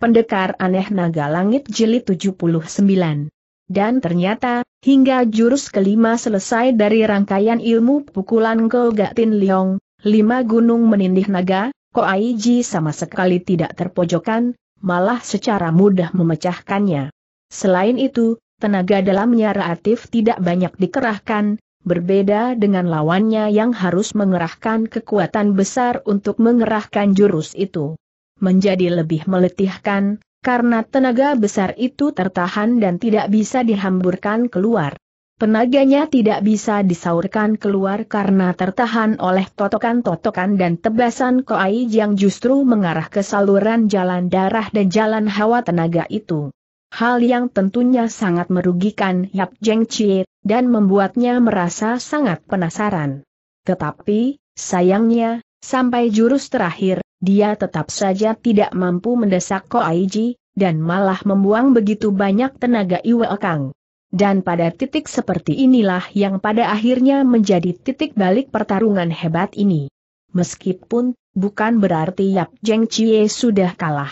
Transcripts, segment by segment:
Pendekar Aneh Naga Langit Jilid 79. Dan ternyata, hingga jurus kelima selesai dari rangkaian ilmu pukulan Golgatin Leong, lima gunung menindih naga, Ko Koaiji sama sekali tidak terpojokan, malah secara mudah memecahkannya. Selain itu, tenaga dalamnya relatif tidak banyak dikerahkan, berbeda dengan lawannya yang harus mengerahkan kekuatan besar untuk mengerahkan jurus itu menjadi lebih meletihkan, karena tenaga besar itu tertahan dan tidak bisa dihamburkan keluar. Penaganya tidak bisa disaurkan keluar karena tertahan oleh totokan-totokan dan tebasan koai yang justru mengarah ke saluran jalan darah dan jalan hawa tenaga itu. Hal yang tentunya sangat merugikan Yap Jeng Chie, dan membuatnya merasa sangat penasaran. Tetapi, sayangnya, sampai jurus terakhir, dia tetap saja tidak mampu mendesak Ko Aiji, dan malah membuang begitu banyak tenaga Iwe Kang. Dan pada titik seperti inilah yang pada akhirnya menjadi titik balik pertarungan hebat ini. Meskipun, bukan berarti Yap Jeng Chie sudah kalah.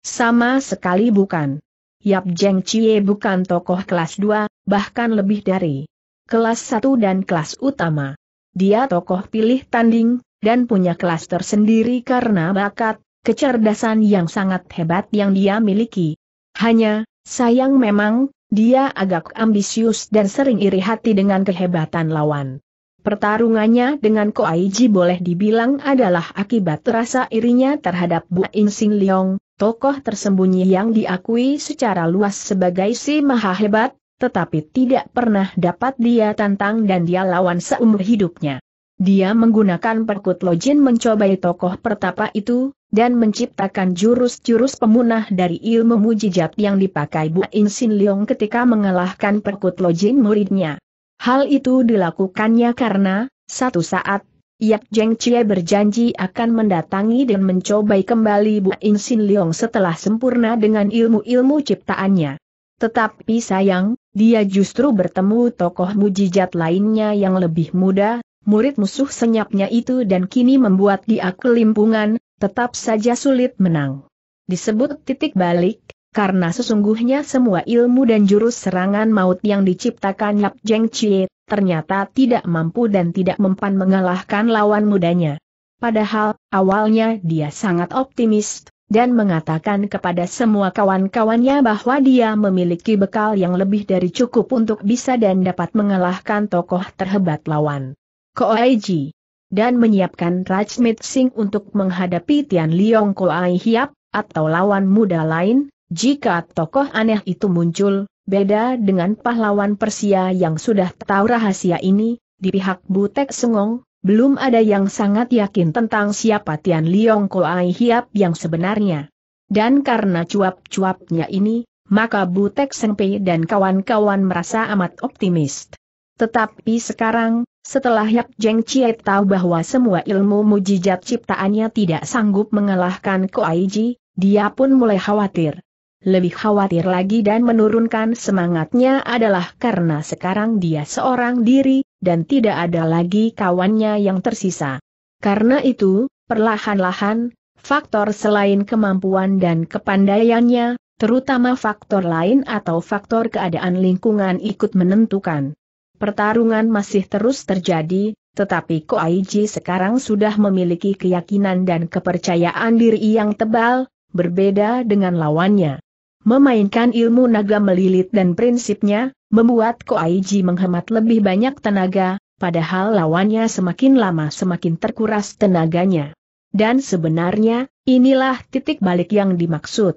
Sama sekali bukan. Yap Jeng Chie bukan tokoh kelas 2, bahkan lebih dari kelas 1 dan kelas utama. Dia tokoh pilih tanding, dan punya kelas tersendiri karena bakat, kecerdasan yang sangat hebat yang dia miliki. Hanya, sayang memang, dia agak ambisius dan sering iri hati dengan kehebatan lawan. Pertarungannya dengan Ko Koaiji boleh dibilang adalah akibat rasa irinya terhadap Bu Insing Leong, tokoh tersembunyi yang diakui secara luas sebagai si maha hebat, tetapi tidak pernah dapat dia tantang dan dia lawan seumur hidupnya. Dia menggunakan perkut lojin mencobai tokoh pertapa itu, dan menciptakan jurus-jurus pemunah dari ilmu mujijat yang dipakai Bu Insin Leong ketika mengalahkan perkut lojin muridnya. Hal itu dilakukannya karena, satu saat, Yak Jeng Chie berjanji akan mendatangi dan mencobai kembali Bu Insin Leong setelah sempurna dengan ilmu-ilmu ciptaannya. Tetapi sayang, dia justru bertemu tokoh mujijat lainnya yang lebih muda, murid musuh senyapnya itu dan kini membuat dia kelimpungan, tetap saja sulit menang. Disebut titik balik, karena sesungguhnya semua ilmu dan jurus serangan maut yang diciptakan Yap Jeng Chie, ternyata tidak mampu dan tidak mempan mengalahkan lawan mudanya. Padahal, awalnya dia sangat optimis, dan mengatakan kepada semua kawan-kawannya bahwa dia memiliki bekal yang lebih dari cukup untuk bisa dan dapat mengalahkan tokoh terhebat lawan. Koaiji, dan menyiapkan Rajmit Singh untuk menghadapi Tian Liong Koai Hiap, atau lawan muda lain, jika tokoh aneh itu muncul, beda dengan pahlawan Persia yang sudah tahu rahasia ini, di pihak Butek Sengong, belum ada yang sangat yakin tentang siapa Tian Liong Koai Hiap yang sebenarnya. Dan karena cuap-cuapnya ini, maka Butek Sengpe dan kawan-kawan merasa amat optimis. Tetapi sekarang, setelah Yap Jeng Chie tahu bahwa semua ilmu mujizat ciptaannya tidak sanggup mengalahkan Koaiji, dia pun mulai khawatir. Lebih khawatir lagi dan menurunkan semangatnya adalah karena sekarang dia seorang diri, dan tidak ada lagi kawannya yang tersisa. Karena itu, perlahan-lahan, faktor selain kemampuan dan kepandaiannya, terutama faktor lain atau faktor keadaan lingkungan ikut menentukan. Pertarungan masih terus terjadi, tetapi Ko Koaiji sekarang sudah memiliki keyakinan dan kepercayaan diri yang tebal, berbeda dengan lawannya. Memainkan ilmu naga melilit dan prinsipnya, membuat Ko Koaiji menghemat lebih banyak tenaga, padahal lawannya semakin lama semakin terkuras tenaganya. Dan sebenarnya, inilah titik balik yang dimaksud.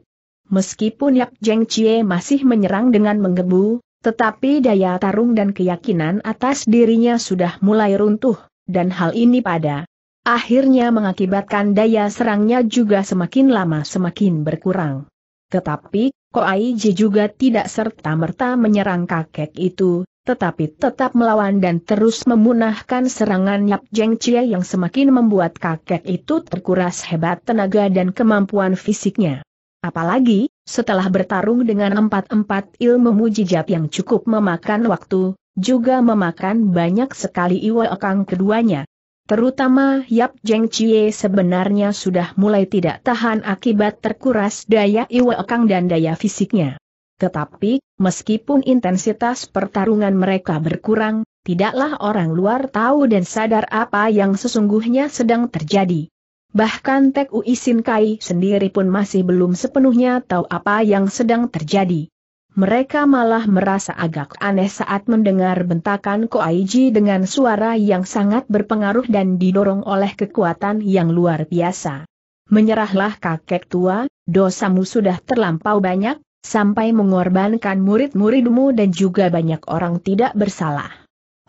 Meskipun Yap Jeng Chie masih menyerang dengan menggebu, tetapi daya tarung dan keyakinan atas dirinya sudah mulai runtuh, dan hal ini pada akhirnya mengakibatkan daya serangnya juga semakin lama semakin berkurang. Tetapi, Ko Aiji juga tidak serta-merta menyerang kakek itu, tetapi tetap melawan dan terus memunahkan serangan Yap Jeng Chie yang semakin membuat kakek itu terkuras hebat tenaga dan kemampuan fisiknya. Apalagi, setelah bertarung dengan empat-empat ilmu mujijat yang cukup memakan waktu, juga memakan banyak sekali iwa akang keduanya. Terutama Yap Jeng Chie sebenarnya sudah mulai tidak tahan akibat terkuras daya Iwa akang dan daya fisiknya. Tetapi, meskipun intensitas pertarungan mereka berkurang, tidaklah orang luar tahu dan sadar apa yang sesungguhnya sedang terjadi. Bahkan Tek Ui Sin Kai sendiri pun masih belum sepenuhnya tahu apa yang sedang terjadi. Mereka malah merasa agak aneh saat mendengar bentakan Ko Koaiji dengan suara yang sangat berpengaruh dan didorong oleh kekuatan yang luar biasa. Menyerahlah kakek tua, dosamu sudah terlampau banyak, sampai mengorbankan murid-muridmu dan juga banyak orang tidak bersalah.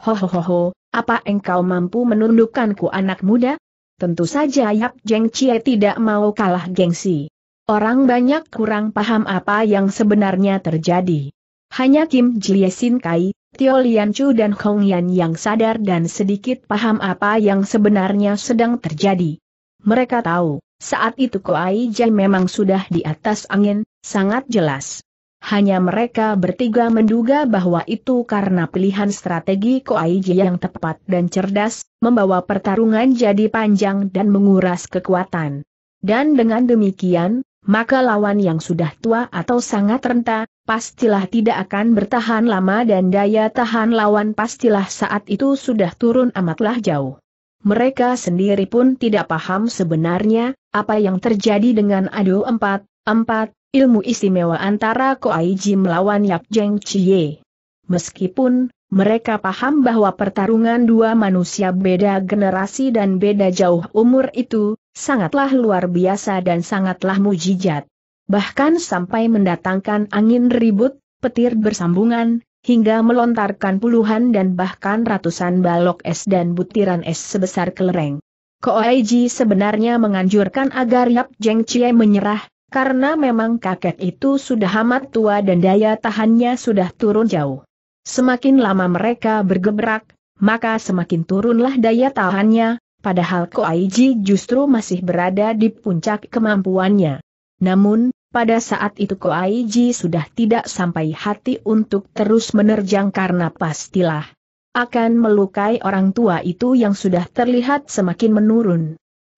Hohohoho, apa engkau mampu menundukkanku anak muda? Tentu saja Yap Jeng Chie tidak mau kalah gengsi. Orang banyak kurang paham apa yang sebenarnya terjadi. Hanya Kim Jie Sin Kai, Tio Lian Chu dan Hong Yan yang sadar dan sedikit paham apa yang sebenarnya sedang terjadi. Mereka tahu, saat itu Koai Jai memang sudah di atas angin, sangat jelas. Hanya mereka bertiga menduga bahwa itu karena pilihan strategi Koaiji yang tepat dan cerdas, membawa pertarungan jadi panjang dan menguras kekuatan. Dan dengan demikian, maka lawan yang sudah tua atau sangat renta, pastilah tidak akan bertahan lama dan daya tahan lawan pastilah saat itu sudah turun amatlah jauh. Mereka sendiri pun tidak paham sebenarnya, apa yang terjadi dengan adu empat, empat, Ilmu istimewa antara Koaiji melawan Yap Jeng Chie. Meskipun, mereka paham bahwa pertarungan dua manusia beda generasi dan beda jauh umur itu, sangatlah luar biasa dan sangatlah mujijat. Bahkan sampai mendatangkan angin ribut, petir bersambungan, hingga melontarkan puluhan dan bahkan ratusan balok es dan butiran es sebesar kelereng. Koaiji sebenarnya menganjurkan agar Yap Jeng Chie menyerah, karena memang kakek itu sudah amat tua dan daya tahannya sudah turun jauh. Semakin lama mereka bergebrak, maka semakin turunlah daya tahannya, padahal Ko Koaiji justru masih berada di puncak kemampuannya. Namun, pada saat itu Ko Koaiji sudah tidak sampai hati untuk terus menerjang karena pastilah akan melukai orang tua itu yang sudah terlihat semakin menurun.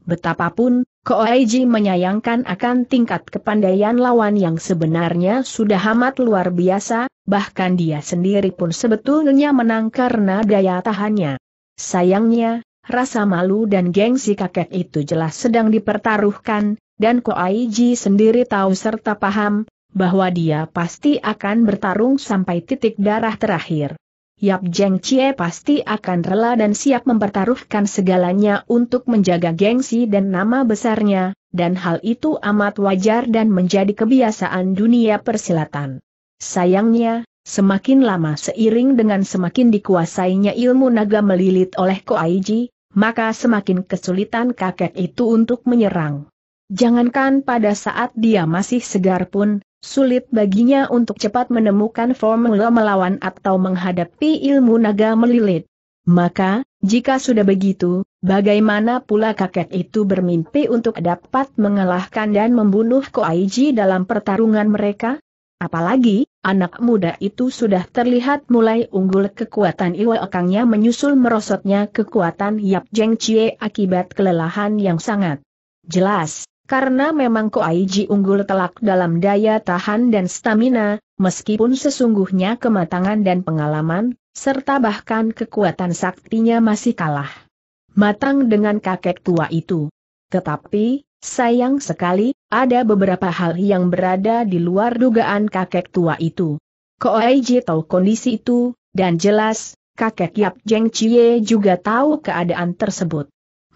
Betapapun, Koaiji menyayangkan akan tingkat kepandaian lawan yang sebenarnya sudah amat luar biasa, bahkan dia sendiri pun sebetulnya menang karena daya tahannya. Sayangnya, rasa malu dan gengsi kakek itu jelas sedang dipertaruhkan, dan Koaiji sendiri tahu serta paham, bahwa dia pasti akan bertarung sampai titik darah terakhir. Yap Jeng Chie pasti akan rela dan siap mempertaruhkan segalanya untuk menjaga gengsi dan nama besarnya, dan hal itu amat wajar dan menjadi kebiasaan dunia persilatan. Sayangnya, semakin lama seiring dengan semakin dikuasainya ilmu naga melilit oleh Ko Aiji, maka semakin kesulitan kakek itu untuk menyerang. Jangankan pada saat dia masih segar pun, Sulit baginya untuk cepat menemukan formula melawan atau menghadapi ilmu naga melilit. Maka, jika sudah begitu, bagaimana pula kakek itu bermimpi untuk dapat mengalahkan dan membunuh Koaiji dalam pertarungan mereka? Apalagi, anak muda itu sudah terlihat mulai unggul kekuatan Iwa Ekangnya menyusul merosotnya kekuatan Yap Jeng Chie akibat kelelahan yang sangat jelas. Karena memang Koaiji unggul telak dalam daya tahan dan stamina, meskipun sesungguhnya kematangan dan pengalaman, serta bahkan kekuatan saktinya masih kalah. Matang dengan kakek tua itu. Tetapi, sayang sekali, ada beberapa hal yang berada di luar dugaan kakek tua itu. Koaiji tahu kondisi itu, dan jelas, kakek Yap Jeng Chie juga tahu keadaan tersebut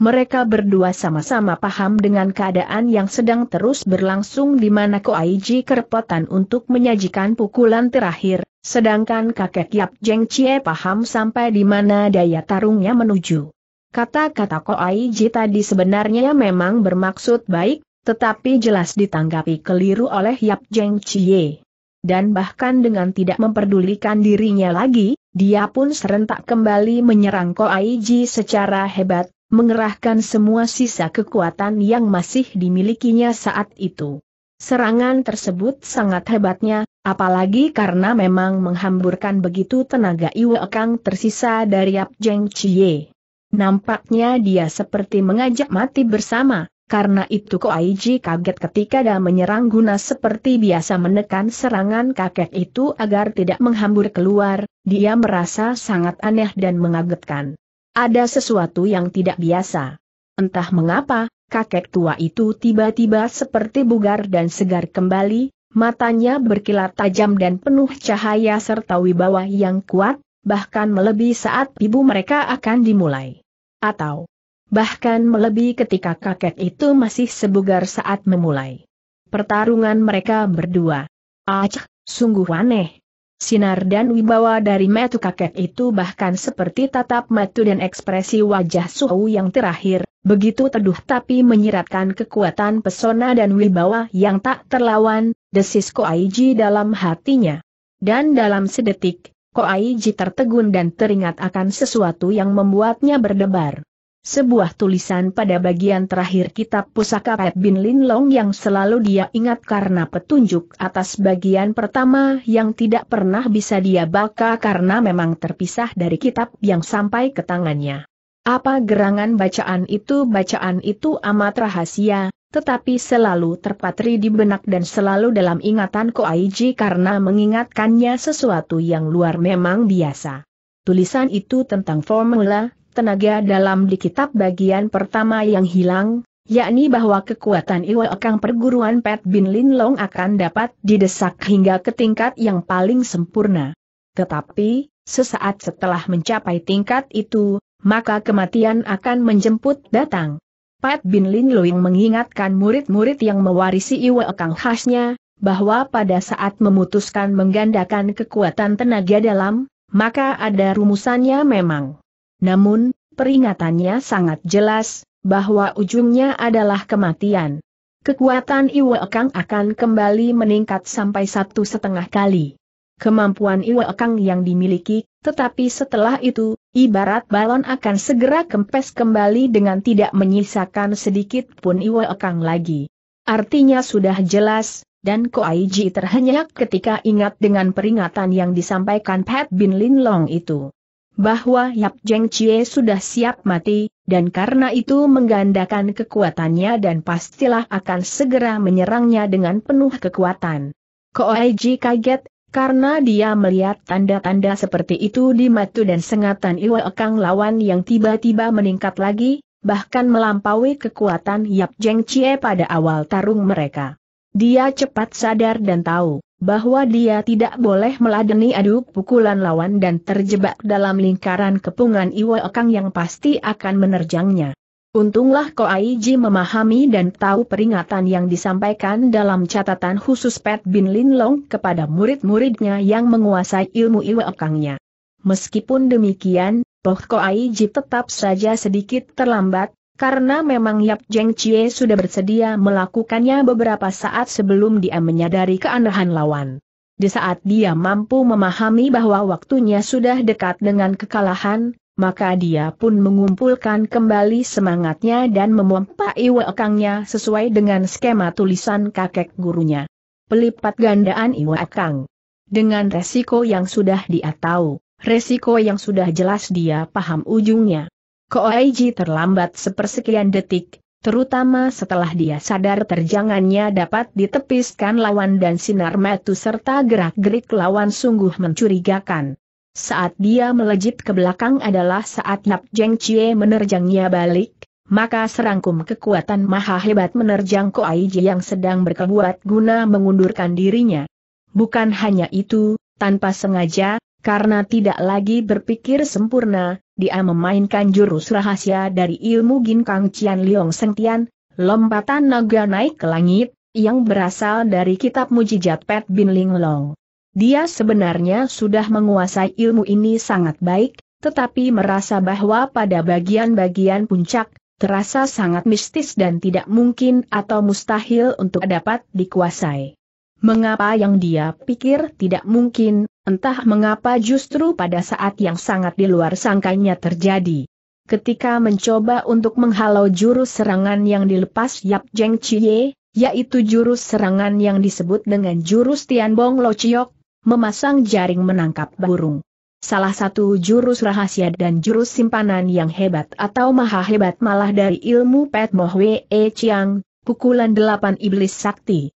mereka berdua sama-sama paham dengan keadaan yang sedang terus berlangsung di mana Koaiji kerepotan untuk menyajikan pukulan terakhir, sedangkan kakek Yap Jeng Chie paham sampai di mana daya tarungnya menuju. Kata-kata Koaiji tadi sebenarnya memang bermaksud baik, tetapi jelas ditanggapi keliru oleh Yap Jeng Chie. Dan bahkan dengan tidak memperdulikan dirinya lagi, dia pun serentak kembali menyerang Koaiji secara hebat, mengerahkan semua sisa kekuatan yang masih dimilikinya saat itu. Serangan tersebut sangat hebatnya, apalagi karena memang menghamburkan begitu tenaga Iwe Kang tersisa dari Yap Jeng Chie. Nampaknya dia seperti mengajak mati bersama, karena itu Ko Aiji kaget ketika dia menyerang guna seperti biasa menekan serangan kakek itu agar tidak menghambur keluar, dia merasa sangat aneh dan mengagetkan. Ada sesuatu yang tidak biasa. Entah mengapa, kakek tua itu tiba-tiba seperti bugar dan segar kembali, matanya berkilat tajam dan penuh cahaya serta wibawa yang kuat, bahkan melebihi saat ibu mereka akan dimulai. Atau bahkan melebihi ketika kakek itu masih sebugar saat memulai pertarungan mereka berdua. Acah, sungguh aneh. Sinar dan wibawa dari metu kakek itu bahkan seperti tatap metu dan ekspresi wajah Suhu yang terakhir, begitu teduh tapi menyiratkan kekuatan pesona dan wibawa yang tak terlawan, desis Ko Aiji dalam hatinya. Dan dalam sedetik, Ko Aiji tertegun dan teringat akan sesuatu yang membuatnya berdebar. Sebuah tulisan pada bagian terakhir kitab pusaka Pat Bin Lin Long yang selalu dia ingat karena petunjuk atas bagian pertama yang tidak pernah bisa dia baca karena memang terpisah dari kitab yang sampai ke tangannya. Apa gerangan bacaan itu? Bacaan itu amat rahasia, tetapi selalu terpatri di benak dan selalu dalam ingatan Ko Aiji karena mengingatkannya sesuatu yang luar memang biasa. Tulisan itu tentang formula, tenaga dalam di kitab bagian pertama yang hilang, yakni bahwa kekuatan Iwa perguruan Pat Bin Lin Long akan dapat didesak hingga ke tingkat yang paling sempurna. Tetapi, sesaat setelah mencapai tingkat itu, maka kematian akan menjemput datang. Pat Bin Lin Luing mengingatkan murid-murid yang mewarisi Iwa Kang khasnya, bahwa pada saat memutuskan menggandakan kekuatan tenaga dalam, maka ada rumusannya memang. Namun, peringatannya sangat jelas, bahwa ujungnya adalah kematian. Kekuatan Iwekang akan kembali meningkat sampai satu setengah kali. Kemampuan Iwekang yang dimiliki, tetapi setelah itu, ibarat balon akan segera kempes kembali dengan tidak menyisakan sedikit pun Iwekang lagi. Artinya sudah jelas, dan Koaiji terhenyak ketika ingat dengan peringatan yang disampaikan Pat Bin Lin Long itu bahwa Yap Jeng Chie sudah siap mati, dan karena itu menggandakan kekuatannya dan pastilah akan segera menyerangnya dengan penuh kekuatan. Ko Koaiji kaget, karena dia melihat tanda-tanda seperti itu di matu dan sengatan Iwa Ekang lawan yang tiba-tiba meningkat lagi, bahkan melampaui kekuatan Yap Jeng Chie pada awal tarung mereka. Dia cepat sadar dan tahu bahwa dia tidak boleh meladeni adu pukulan lawan dan terjebak dalam lingkaran kepungan Iwa Okang yang pasti akan menerjangnya. Untunglah Ko Koaiji memahami dan tahu peringatan yang disampaikan dalam catatan khusus Pet Bin Linlong kepada murid-muridnya yang menguasai ilmu Iwa Okangnya. Meskipun demikian, Poh Koaiji tetap saja sedikit terlambat, karena memang Yap Jeng Chie sudah bersedia melakukannya beberapa saat sebelum dia menyadari keanehan lawan. Di saat dia mampu memahami bahwa waktunya sudah dekat dengan kekalahan, maka dia pun mengumpulkan kembali semangatnya dan memompa Kangnya sesuai dengan skema tulisan kakek gurunya. Pelipat gandaan iwakang. Dengan resiko yang sudah dia tahu, resiko yang sudah jelas dia paham ujungnya. Koaiji terlambat sepersekian detik, terutama setelah dia sadar terjangannya dapat ditepiskan lawan dan sinar metu serta gerak-gerik lawan sungguh mencurigakan. Saat dia melejit ke belakang adalah saat Nap Jeng Chie menerjangnya balik, maka serangkum kekuatan maha hebat menerjang Koaiji yang sedang berkebuat guna mengundurkan dirinya. Bukan hanya itu, tanpa sengaja, karena tidak lagi berpikir sempurna, dia memainkan jurus rahasia dari ilmu Ginkang Cian Liong Sengtian, lompatan naga naik ke langit, yang berasal dari kitab mujijat Pet Bin Ling Long. Dia sebenarnya sudah menguasai ilmu ini sangat baik, tetapi merasa bahwa pada bagian-bagian puncak, terasa sangat mistis dan tidak mungkin atau mustahil untuk dapat dikuasai. Mengapa yang dia pikir tidak mungkin, Entah mengapa justru pada saat yang sangat di luar sangkanya terjadi. Ketika mencoba untuk menghalau jurus serangan yang dilepas Yap Jeng Chie, yaitu jurus serangan yang disebut dengan jurus Tian Bong Lo Chiyok, memasang jaring menangkap burung. Salah satu jurus rahasia dan jurus simpanan yang hebat atau maha hebat malah dari ilmu Pet Moh Wee Chiang, pukulan delapan iblis sakti.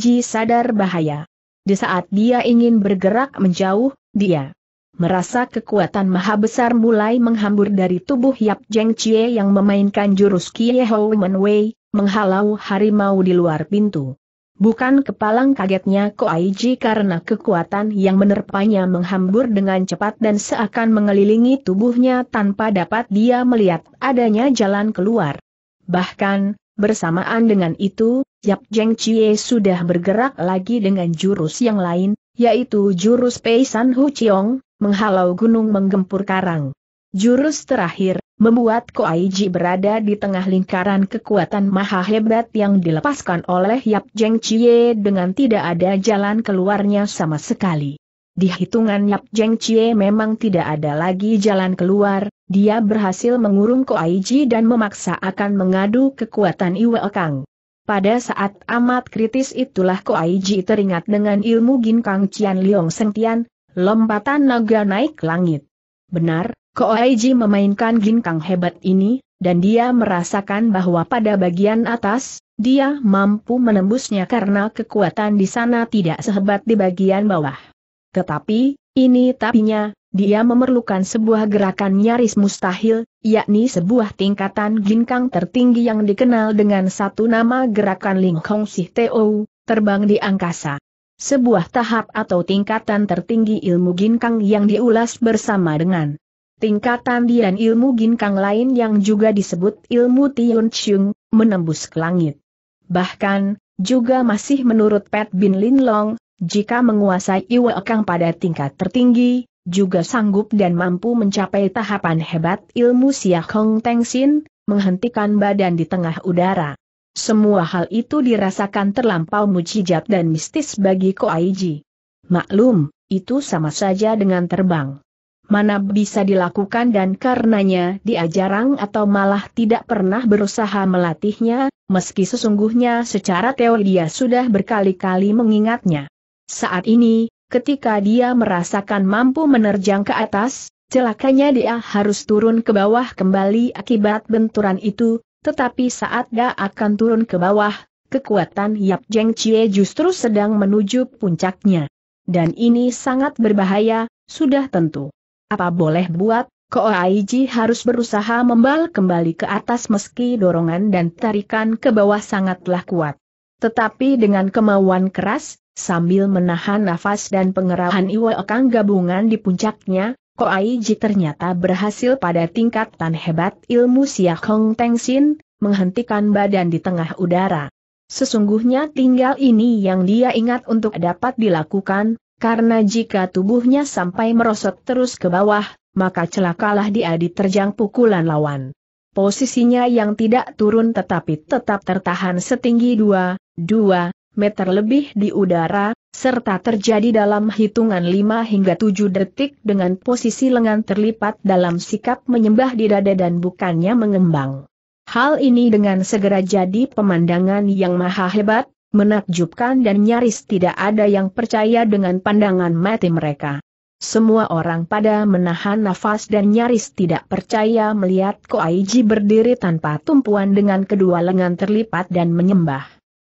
Ji sadar bahaya. Di saat dia ingin bergerak menjauh, dia merasa kekuatan maha besar mulai menghambur dari tubuh Yap Jeng Chie yang memainkan jurus Kie Ho Men Wei, menghalau harimau di luar pintu. Bukan kepalang kagetnya Ko Ai Ji karena kekuatan yang menerpanya menghambur dengan cepat dan seakan mengelilingi tubuhnya tanpa dapat dia melihat adanya jalan keluar. Bahkan, bersamaan dengan itu, Yap Jeng Chie sudah bergerak lagi dengan jurus yang lain, yaitu jurus Pei San Hu Chiong, menghalau gunung menggempur karang. Jurus terakhir, membuat Ji berada di tengah lingkaran kekuatan maha hebat yang dilepaskan oleh Yap Jeng Chie dengan tidak ada jalan keluarnya sama sekali. Di hitungan Yap Jeng Chie memang tidak ada lagi jalan keluar, dia berhasil mengurung Ji dan memaksa akan mengadu kekuatan Iwe Kang. Pada saat amat kritis itulah Ko Koaiji teringat dengan ilmu Ginkang Cian Liong Sengtian, lompatan naga naik langit. Benar, Ko Koaiji memainkan Ginkang hebat ini, dan dia merasakan bahwa pada bagian atas, dia mampu menembusnya karena kekuatan di sana tidak sehebat di bagian bawah. Tetapi, ini tapinya, dia memerlukan sebuah gerakan nyaris mustahil, yakni sebuah tingkatan ginkang tertinggi yang dikenal dengan satu nama gerakan Lingkong Sih Teo, terbang di angkasa. Sebuah tahap atau tingkatan tertinggi ilmu ginkang yang diulas bersama dengan tingkatan dian ilmu ginkang lain yang juga disebut ilmu Tiun Chung, menembus ke langit. Bahkan, juga masih menurut Pat Bin Lin Long, jika menguasai Iwe Ekang pada tingkat tertinggi, juga sanggup dan mampu mencapai tahapan hebat ilmu Sia Hong Teng Sin, menghentikan badan di tengah udara. Semua hal itu dirasakan terlampau mujizat dan mistis bagi Ko Aiji. Maklum, itu sama saja dengan terbang. Mana bisa dilakukan dan karenanya dia jarang atau malah tidak pernah berusaha melatihnya, meski sesungguhnya secara teori dia sudah berkali-kali mengingatnya. Saat ini, ketika dia merasakan mampu menerjang ke atas, celakanya dia harus turun ke bawah kembali akibat benturan itu, tetapi saat dia akan turun ke bawah, kekuatan Yap Jeng Chie justru sedang menuju puncaknya. Dan ini sangat berbahaya, sudah tentu. Apa boleh buat, Ko Aiji harus berusaha membal kembali ke atas meski dorongan dan tarikan ke bawah sangatlah kuat. Tetapi dengan kemauan keras, Sambil menahan nafas dan pengerahan Iwo Ekang gabungan di puncaknya, Ko Koaiji ternyata berhasil pada tingkatan hebat ilmu Siak Hong Teng Sin, menghentikan badan di tengah udara. Sesungguhnya tinggal ini yang dia ingat untuk dapat dilakukan, karena jika tubuhnya sampai merosot terus ke bawah, maka celakalah dia diterjang pukulan lawan. Posisinya yang tidak turun tetapi tetap tertahan setinggi dua, dua, meter lebih di udara, serta terjadi dalam hitungan 5 hingga 7 detik dengan posisi lengan terlipat dalam sikap menyembah di dada dan bukannya mengembang. Hal ini dengan segera jadi pemandangan yang maha hebat, menakjubkan dan nyaris tidak ada yang percaya dengan pandangan mati mereka. Semua orang pada menahan nafas dan nyaris tidak percaya melihat Koaiji berdiri tanpa tumpuan dengan kedua lengan terlipat dan menyembah.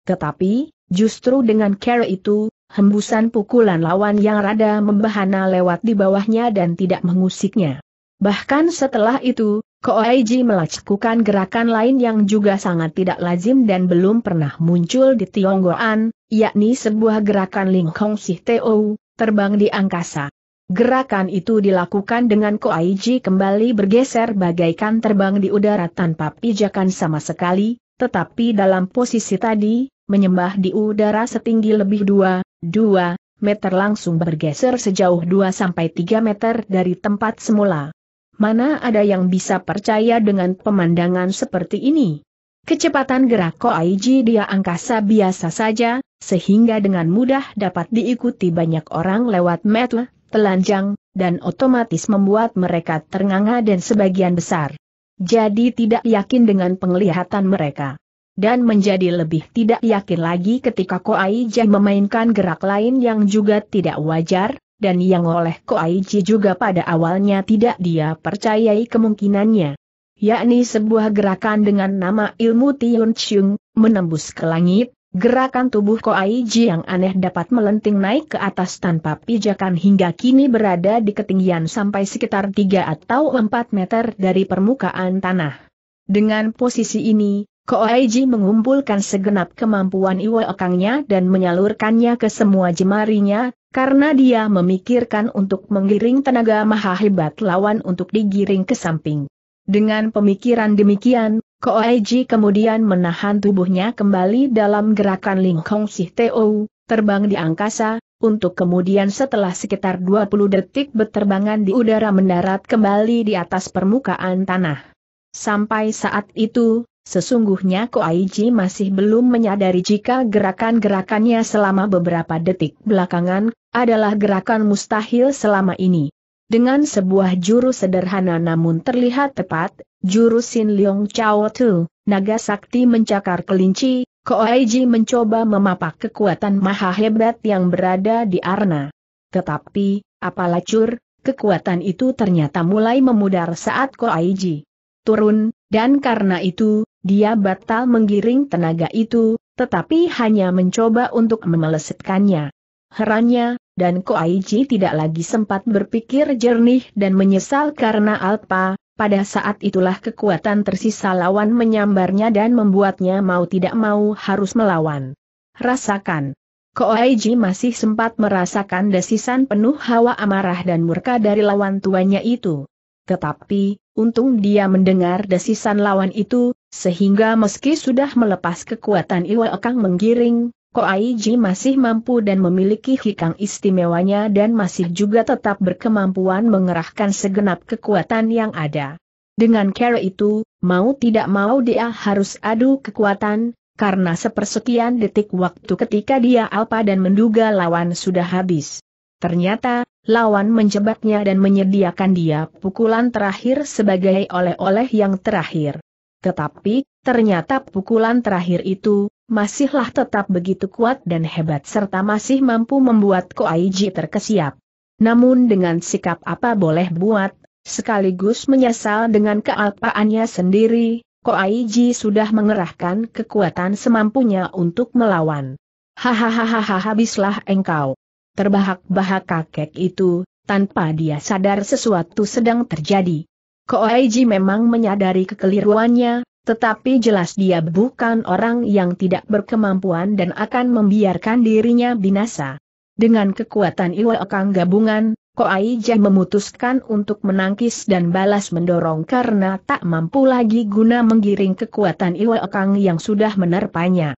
Tetapi, Justru dengan cara itu, hembusan pukulan lawan yang rada membahana lewat di bawahnya dan tidak mengusiknya. Bahkan setelah itu, Koaiji melakukan gerakan lain yang juga sangat tidak lazim dan belum pernah muncul di Tionggoan, yakni sebuah gerakan lingkong sih teo, terbang di angkasa. Gerakan itu dilakukan dengan Koaiji kembali bergeser bagaikan terbang di udara tanpa pijakan sama sekali, tetapi dalam posisi tadi, menyembah di udara setinggi lebih 2, 2 meter langsung bergeser sejauh 2-3 meter dari tempat semula. Mana ada yang bisa percaya dengan pemandangan seperti ini? Kecepatan gerak Koaiji dia angkasa biasa saja, sehingga dengan mudah dapat diikuti banyak orang lewat metel, telanjang, dan otomatis membuat mereka ternganga dan sebagian besar. Jadi tidak yakin dengan penglihatan mereka dan menjadi lebih tidak yakin lagi ketika Ko Aiji memainkan gerak lain yang juga tidak wajar, dan yang oleh Ko Aiji juga pada awalnya tidak dia percayai kemungkinannya. Yakni sebuah gerakan dengan nama ilmu Tiyun Chung, menembus ke langit, gerakan tubuh Ko Aiji yang aneh dapat melenting naik ke atas tanpa pijakan hingga kini berada di ketinggian sampai sekitar 3 atau 4 meter dari permukaan tanah. Dengan posisi ini, Koaiji mengumpulkan segenap kemampuan Iwa akangnya dan menyalurkannya ke semua jemarinya, karena dia memikirkan untuk menggiring tenaga maha hebat lawan untuk digiring ke samping. Dengan pemikiran demikian, Koaiji kemudian menahan tubuhnya kembali dalam gerakan Ling lingkong sih Teo, terbang di angkasa, untuk kemudian setelah sekitar 20 detik berterbangan di udara mendarat kembali di atas permukaan tanah. Sampai saat itu, Sesungguhnya Ko Koaiji masih belum menyadari jika gerakan-gerakannya selama beberapa detik belakangan, adalah gerakan mustahil selama ini. Dengan sebuah jurus sederhana namun terlihat tepat, jurus Sin Leong Chao Tu, naga sakti mencakar kelinci, Ko Koaiji mencoba memapak kekuatan maha hebat yang berada di Arna. Tetapi, apalah cur, kekuatan itu ternyata mulai memudar saat Ko Koaiji turun, dan karena itu, dia batal menggiring tenaga itu, tetapi hanya mencoba untuk memelesetkannya. Herannya, dan Koaiji tidak lagi sempat berpikir jernih dan menyesal karena Alpa, pada saat itulah kekuatan tersisa lawan menyambarnya dan membuatnya mau tidak mau harus melawan. Rasakan. Koaiji masih sempat merasakan desisan penuh hawa amarah dan murka dari lawan tuanya itu. Tetapi, untung dia mendengar desisan lawan itu, sehingga meski sudah melepas kekuatan Iwa Kang menggiring, Ko Koaiji masih mampu dan memiliki hikang istimewanya dan masih juga tetap berkemampuan mengerahkan segenap kekuatan yang ada. Dengan cara itu, mau tidak mau dia harus adu kekuatan, karena sepersekian detik waktu ketika dia alpa dan menduga lawan sudah habis. Ternyata, lawan menjebaknya dan menyediakan dia pukulan terakhir sebagai oleh-oleh yang terakhir. Tetapi, ternyata pukulan terakhir itu, masihlah tetap begitu kuat dan hebat serta masih mampu membuat Koaiji terkesiap. Namun dengan sikap apa boleh buat, sekaligus menyesal dengan kealpaannya sendiri, Koaiji sudah mengerahkan kekuatan semampunya untuk melawan. Hahaha habislah engkau. Terbahak-bahak kakek itu, tanpa dia sadar sesuatu sedang terjadi. Koaiji memang menyadari kekeliruannya, tetapi jelas dia bukan orang yang tidak berkemampuan dan akan membiarkan dirinya binasa. Dengan kekuatan Iwakang Kang gabungan, Koaija memutuskan untuk menangkis dan balas mendorong karena tak mampu lagi guna menggiring kekuatan Iwakang yang sudah menerpanya.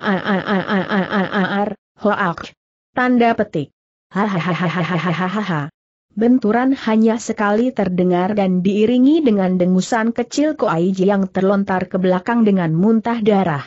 a hoak. Tanda petik. a Benturan hanya sekali terdengar dan diiringi dengan dengusan kecil Koaiji yang terlontar ke belakang dengan muntah darah.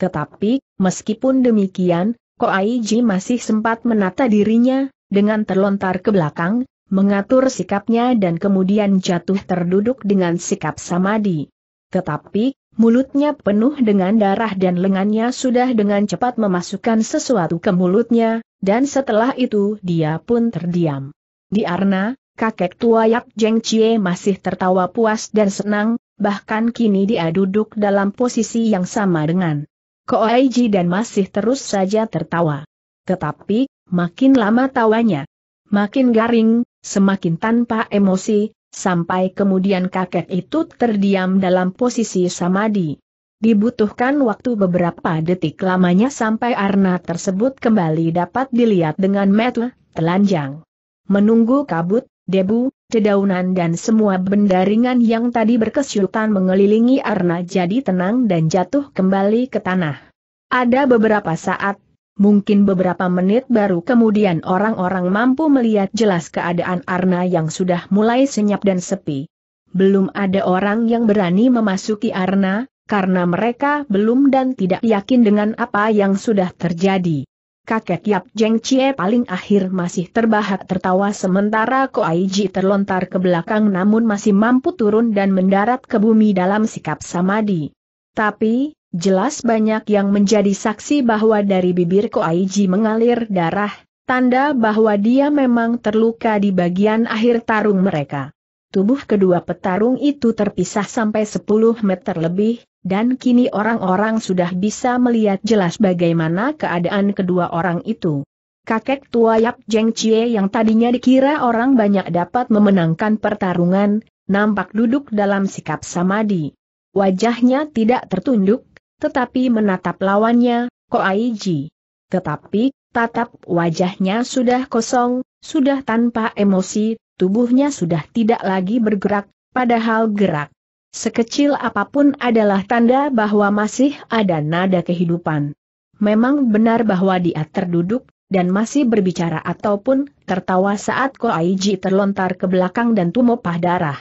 Tetapi, meskipun demikian, Koaiji masih sempat menata dirinya, dengan terlontar ke belakang, mengatur sikapnya dan kemudian jatuh terduduk dengan sikap samadi. Tetapi, mulutnya penuh dengan darah dan lengannya sudah dengan cepat memasukkan sesuatu ke mulutnya, dan setelah itu dia pun terdiam. Di Arna, kakek tua Yap Jeng Chie masih tertawa puas dan senang, bahkan kini dia duduk dalam posisi yang sama dengan Koaiji dan masih terus saja tertawa. Tetapi, makin lama tawanya, makin garing, semakin tanpa emosi, sampai kemudian kakek itu terdiam dalam posisi samadi. Dibutuhkan waktu beberapa detik lamanya sampai Arna tersebut kembali dapat dilihat dengan metu, telanjang. Menunggu kabut, debu, dedaunan dan semua benda ringan yang tadi berkesyutan mengelilingi Arna jadi tenang dan jatuh kembali ke tanah. Ada beberapa saat, mungkin beberapa menit baru kemudian orang-orang mampu melihat jelas keadaan Arna yang sudah mulai senyap dan sepi. Belum ada orang yang berani memasuki Arna, karena mereka belum dan tidak yakin dengan apa yang sudah terjadi kakek Yap Jeng Chie paling akhir masih terbahak tertawa sementara Ko Aiji terlontar ke belakang namun masih mampu turun dan mendarat ke bumi dalam sikap samadi. Tapi, jelas banyak yang menjadi saksi bahwa dari bibir Ko Aiji mengalir darah, tanda bahwa dia memang terluka di bagian akhir tarung mereka. Tubuh kedua petarung itu terpisah sampai 10 meter lebih, dan kini orang-orang sudah bisa melihat jelas bagaimana keadaan kedua orang itu. Kakek tua Yap Jeng Chie yang tadinya dikira orang banyak dapat memenangkan pertarungan, nampak duduk dalam sikap samadi. Wajahnya tidak tertunduk, tetapi menatap lawannya, Ko Ai Ji. Tetapi, tatap wajahnya sudah kosong, sudah tanpa emosi, tubuhnya sudah tidak lagi bergerak, padahal gerak sekecil apapun adalah tanda bahwa masih ada nada kehidupan. Memang benar bahwa dia terduduk, dan masih berbicara ataupun tertawa saat Ko Aiji terlontar ke belakang dan tumpah darah.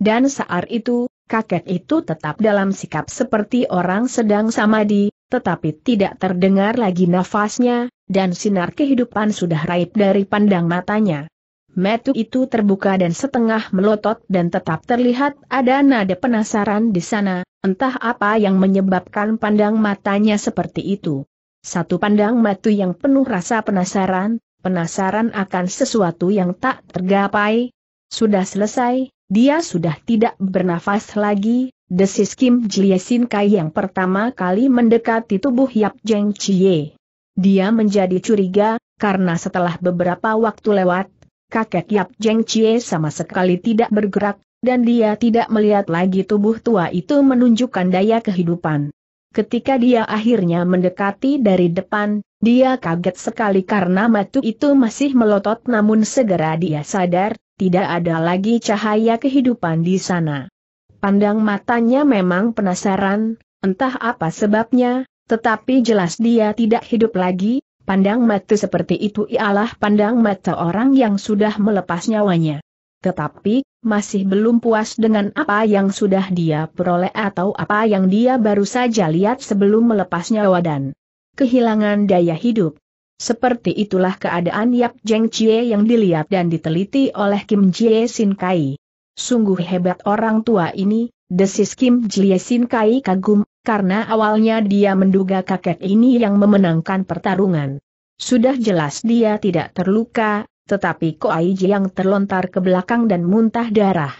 Dan saat itu, kakek itu tetap dalam sikap seperti orang sedang samadi, tetapi tidak terdengar lagi nafasnya, dan sinar kehidupan sudah raib dari pandang matanya. Metu itu terbuka dan setengah melotot dan tetap terlihat ada nada penasaran di sana, entah apa yang menyebabkan pandang matanya seperti itu. Satu pandang metu yang penuh rasa penasaran, penasaran akan sesuatu yang tak tergapai. Sudah selesai, dia sudah tidak bernafas lagi, desis Kim Jie Sin Kai yang pertama kali mendekati tubuh Yap Jeng Chie. Dia menjadi curiga, karena setelah beberapa waktu lewat, kakek Yap Jeng Chie sama sekali tidak bergerak, dan dia tidak melihat lagi tubuh tua itu menunjukkan daya kehidupan. Ketika dia akhirnya mendekati dari depan, dia kaget sekali karena matu itu masih melotot namun segera dia sadar, tidak ada lagi cahaya kehidupan di sana. Pandang matanya memang penasaran, entah apa sebabnya, tetapi jelas dia tidak hidup lagi, Pandang mata seperti itu ialah pandang mata orang yang sudah melepas nyawanya. Tetapi, masih belum puas dengan apa yang sudah dia peroleh atau apa yang dia baru saja lihat sebelum melepas nyawa dan kehilangan daya hidup. Seperti itulah keadaan Yap Jeng Chie yang dilihat dan diteliti oleh Kim Jie Sin Kai. Sungguh hebat orang tua ini, Desis Kim Jiesin Kai kagum, karena awalnya dia menduga kakek ini yang memenangkan pertarungan. Sudah jelas dia tidak terluka, tetapi Koai yang terlontar ke belakang dan muntah darah.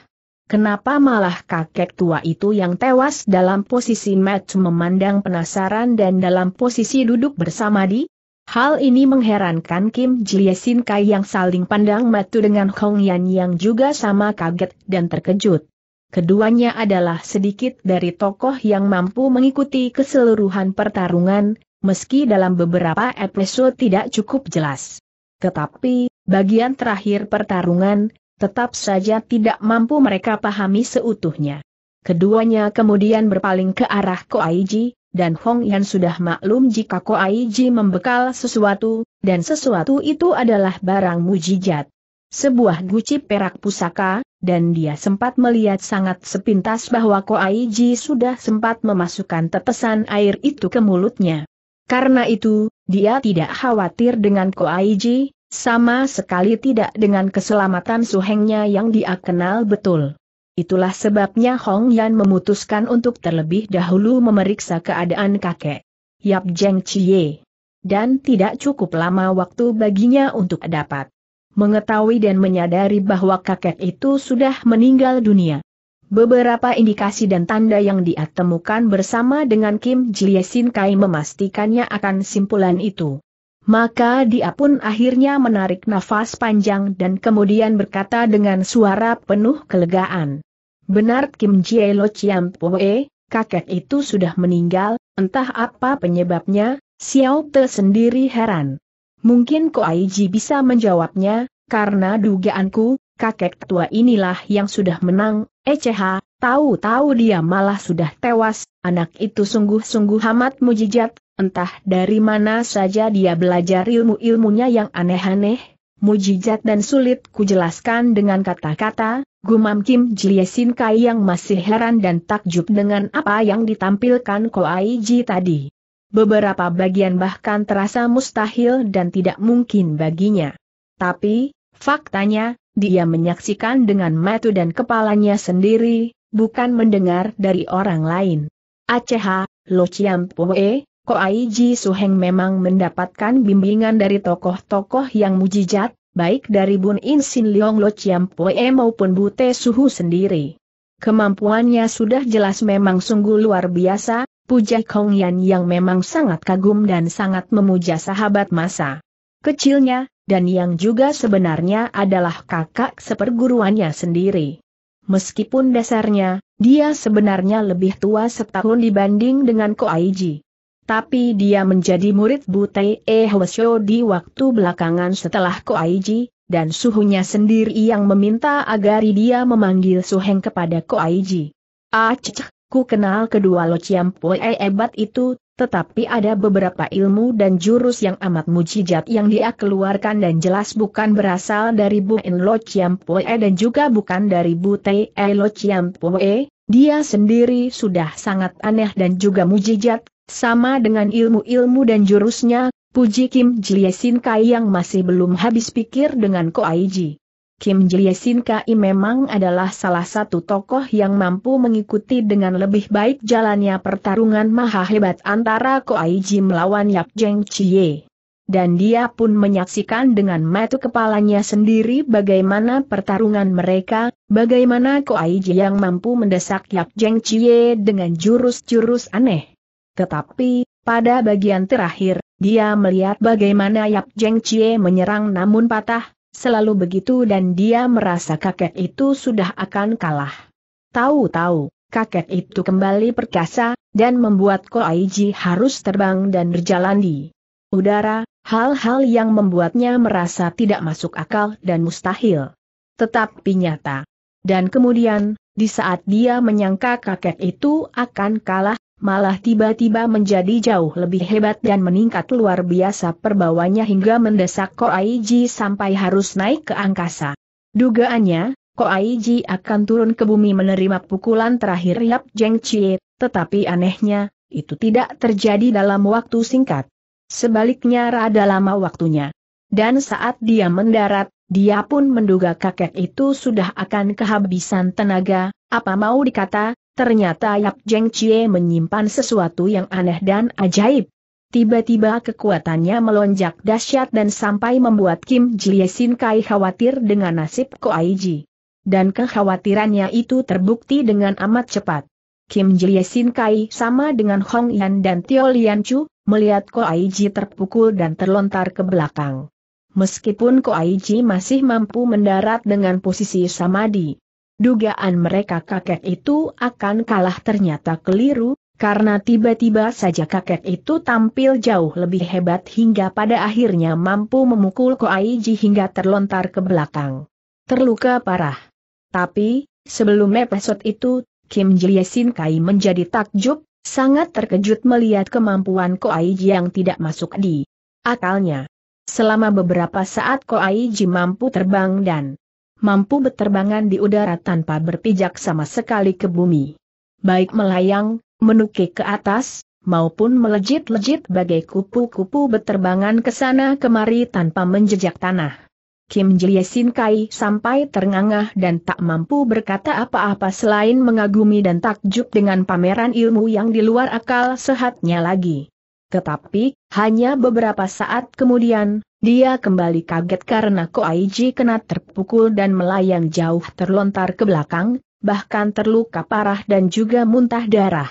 Kenapa malah kakek tua itu yang tewas dalam posisi match memandang penasaran dan dalam posisi duduk bersama di? Hal ini mengherankan Kim Jiesin Kai yang saling pandang matu dengan Hong Yan yang juga sama kaget dan terkejut keduanya adalah sedikit dari tokoh yang mampu mengikuti keseluruhan pertarungan, meski dalam beberapa episode tidak cukup jelas. Tetapi, bagian terakhir pertarungan, tetap saja tidak mampu mereka pahami seutuhnya. Keduanya kemudian berpaling ke arah Ko Koaiji, dan Hong Yan sudah maklum jika Ko Koaiji membekal sesuatu, dan sesuatu itu adalah barang mujizat sebuah guci perak pusaka, dan dia sempat melihat sangat sepintas bahwa Koaiji sudah sempat memasukkan tetesan air itu ke mulutnya. Karena itu, dia tidak khawatir dengan Koaiji, sama sekali tidak dengan keselamatan suhengnya yang dia kenal betul. Itulah sebabnya Hong Yan memutuskan untuk terlebih dahulu memeriksa keadaan kakek Yap Jeng Chie. Dan tidak cukup lama waktu baginya untuk dapat mengetahui dan menyadari bahwa kakek itu sudah meninggal dunia. Beberapa indikasi dan tanda yang dia temukan bersama dengan Kim Sin Kai memastikannya akan simpulan itu. Maka dia pun akhirnya menarik nafas panjang dan kemudian berkata dengan suara penuh kelegaan. Benar Kim Jielo Chiam Poe, kakek itu sudah meninggal, entah apa penyebabnya, Xiao Te sendiri heran. Mungkin ko Aiji bisa menjawabnya, karena dugaanku, kakek tua inilah yang sudah menang, ECH, tahu-tahu dia malah sudah tewas, anak itu sungguh-sungguh amat mujijat, entah dari mana saja dia belajar ilmu-ilmunya yang aneh-aneh, mujijat dan sulit kujelaskan dengan kata-kata, gumam Kim Jiliesin Kai yang masih heran dan takjub dengan apa yang ditampilkan ko Aiji tadi. Beberapa bagian bahkan terasa mustahil dan tidak mungkin baginya. Tapi, faktanya, dia menyaksikan dengan mata dan kepalanya sendiri, bukan mendengar dari orang lain. Aceh, Lo Chiam Pue, Koai Ji Suheng memang mendapatkan bimbingan dari tokoh-tokoh yang mujizat, baik dari Bun In Sin Leong Lo Chiam Pue maupun Bute Suhu sendiri. Kemampuannya sudah jelas memang sungguh luar biasa, puja Kong Yan yang memang sangat kagum dan sangat memuja sahabat masa kecilnya, dan yang juga sebenarnya adalah kakak seperguruannya sendiri. Meskipun dasarnya, dia sebenarnya lebih tua setahun dibanding dengan Ko Aiji, Tapi dia menjadi murid butai Ehwesyo di waktu belakangan setelah Ko Aiji, dan suhunya sendiri yang meminta agar dia memanggil Suheng kepada Ko Aiji. Aceh, ah, Ku kenal kedua Lo Chiam Pue hebat itu, tetapi ada beberapa ilmu dan jurus yang amat mujizat yang dia keluarkan dan jelas bukan berasal dari Bu En Lo Chiam Pue dan juga bukan dari Bu Te Lo Chiam Pue, dia sendiri sudah sangat aneh dan juga mujizat, sama dengan ilmu-ilmu dan jurusnya, puji Kim Jiesin Kai yang masih belum habis pikir dengan Ko Aiji. Kim Sin Kai memang adalah salah satu tokoh yang mampu mengikuti dengan lebih baik jalannya pertarungan maha hebat antara Ai Jim melawan Yap Jeng Chie. Dan dia pun menyaksikan dengan mata kepalanya sendiri bagaimana pertarungan mereka, bagaimana Ai Ji yang mampu mendesak Yap Jeng Chie dengan jurus-jurus aneh. Tetapi, pada bagian terakhir, dia melihat bagaimana Yap Jeng Chie menyerang namun patah, Selalu begitu dan dia merasa kakek itu sudah akan kalah. Tahu-tahu, kakek itu kembali perkasa, dan membuat Ko Aiji harus terbang dan berjalan di udara, hal-hal yang membuatnya merasa tidak masuk akal dan mustahil. Tetapi nyata. Dan kemudian, di saat dia menyangka kakek itu akan kalah, malah tiba-tiba menjadi jauh lebih hebat dan meningkat luar biasa perbawanya hingga mendesak Ko Koaiji sampai harus naik ke angkasa. Dugaannya, Ko Koaiji akan turun ke bumi menerima pukulan terakhir Yap Jeng Chie, tetapi anehnya, itu tidak terjadi dalam waktu singkat. Sebaliknya rada lama waktunya. Dan saat dia mendarat, dia pun menduga kakek itu sudah akan kehabisan tenaga, apa mau dikata, Ternyata Yap Jeng Chie menyimpan sesuatu yang aneh dan ajaib. Tiba-tiba kekuatannya melonjak dahsyat dan sampai membuat Kim Jie Sin Kai khawatir dengan nasib Ko Koaiji. Dan kekhawatirannya itu terbukti dengan amat cepat. Kim Jie Sin Kai sama dengan Hong Yan dan Tio Lian Chu, melihat Ko Koaiji terpukul dan terlontar ke belakang. Meskipun Ko Koaiji masih mampu mendarat dengan posisi samadi, Dugaan mereka kakek itu akan kalah ternyata keliru, karena tiba-tiba saja kakek itu tampil jauh lebih hebat hingga pada akhirnya mampu memukul Koaiji hingga terlontar ke belakang. Terluka parah. Tapi, sebelum episode itu, Kim Jiesin Kai menjadi takjub, sangat terkejut melihat kemampuan Koaiji yang tidak masuk di akalnya. Selama beberapa saat Koaiji mampu terbang dan mampu berterbangan di udara tanpa berpijak sama sekali ke bumi. Baik melayang, menukik ke atas, maupun melejit-lejit bagai kupu-kupu berterbangan ke sana kemari tanpa menjejak tanah. Kim Jie Sin Kai sampai terengah dan tak mampu berkata apa-apa selain mengagumi dan takjub dengan pameran ilmu yang di luar akal sehatnya lagi. Tetapi, hanya beberapa saat kemudian, dia kembali kaget karena Koaiji kena terpukul dan melayang jauh terlontar ke belakang, bahkan terluka parah dan juga muntah darah.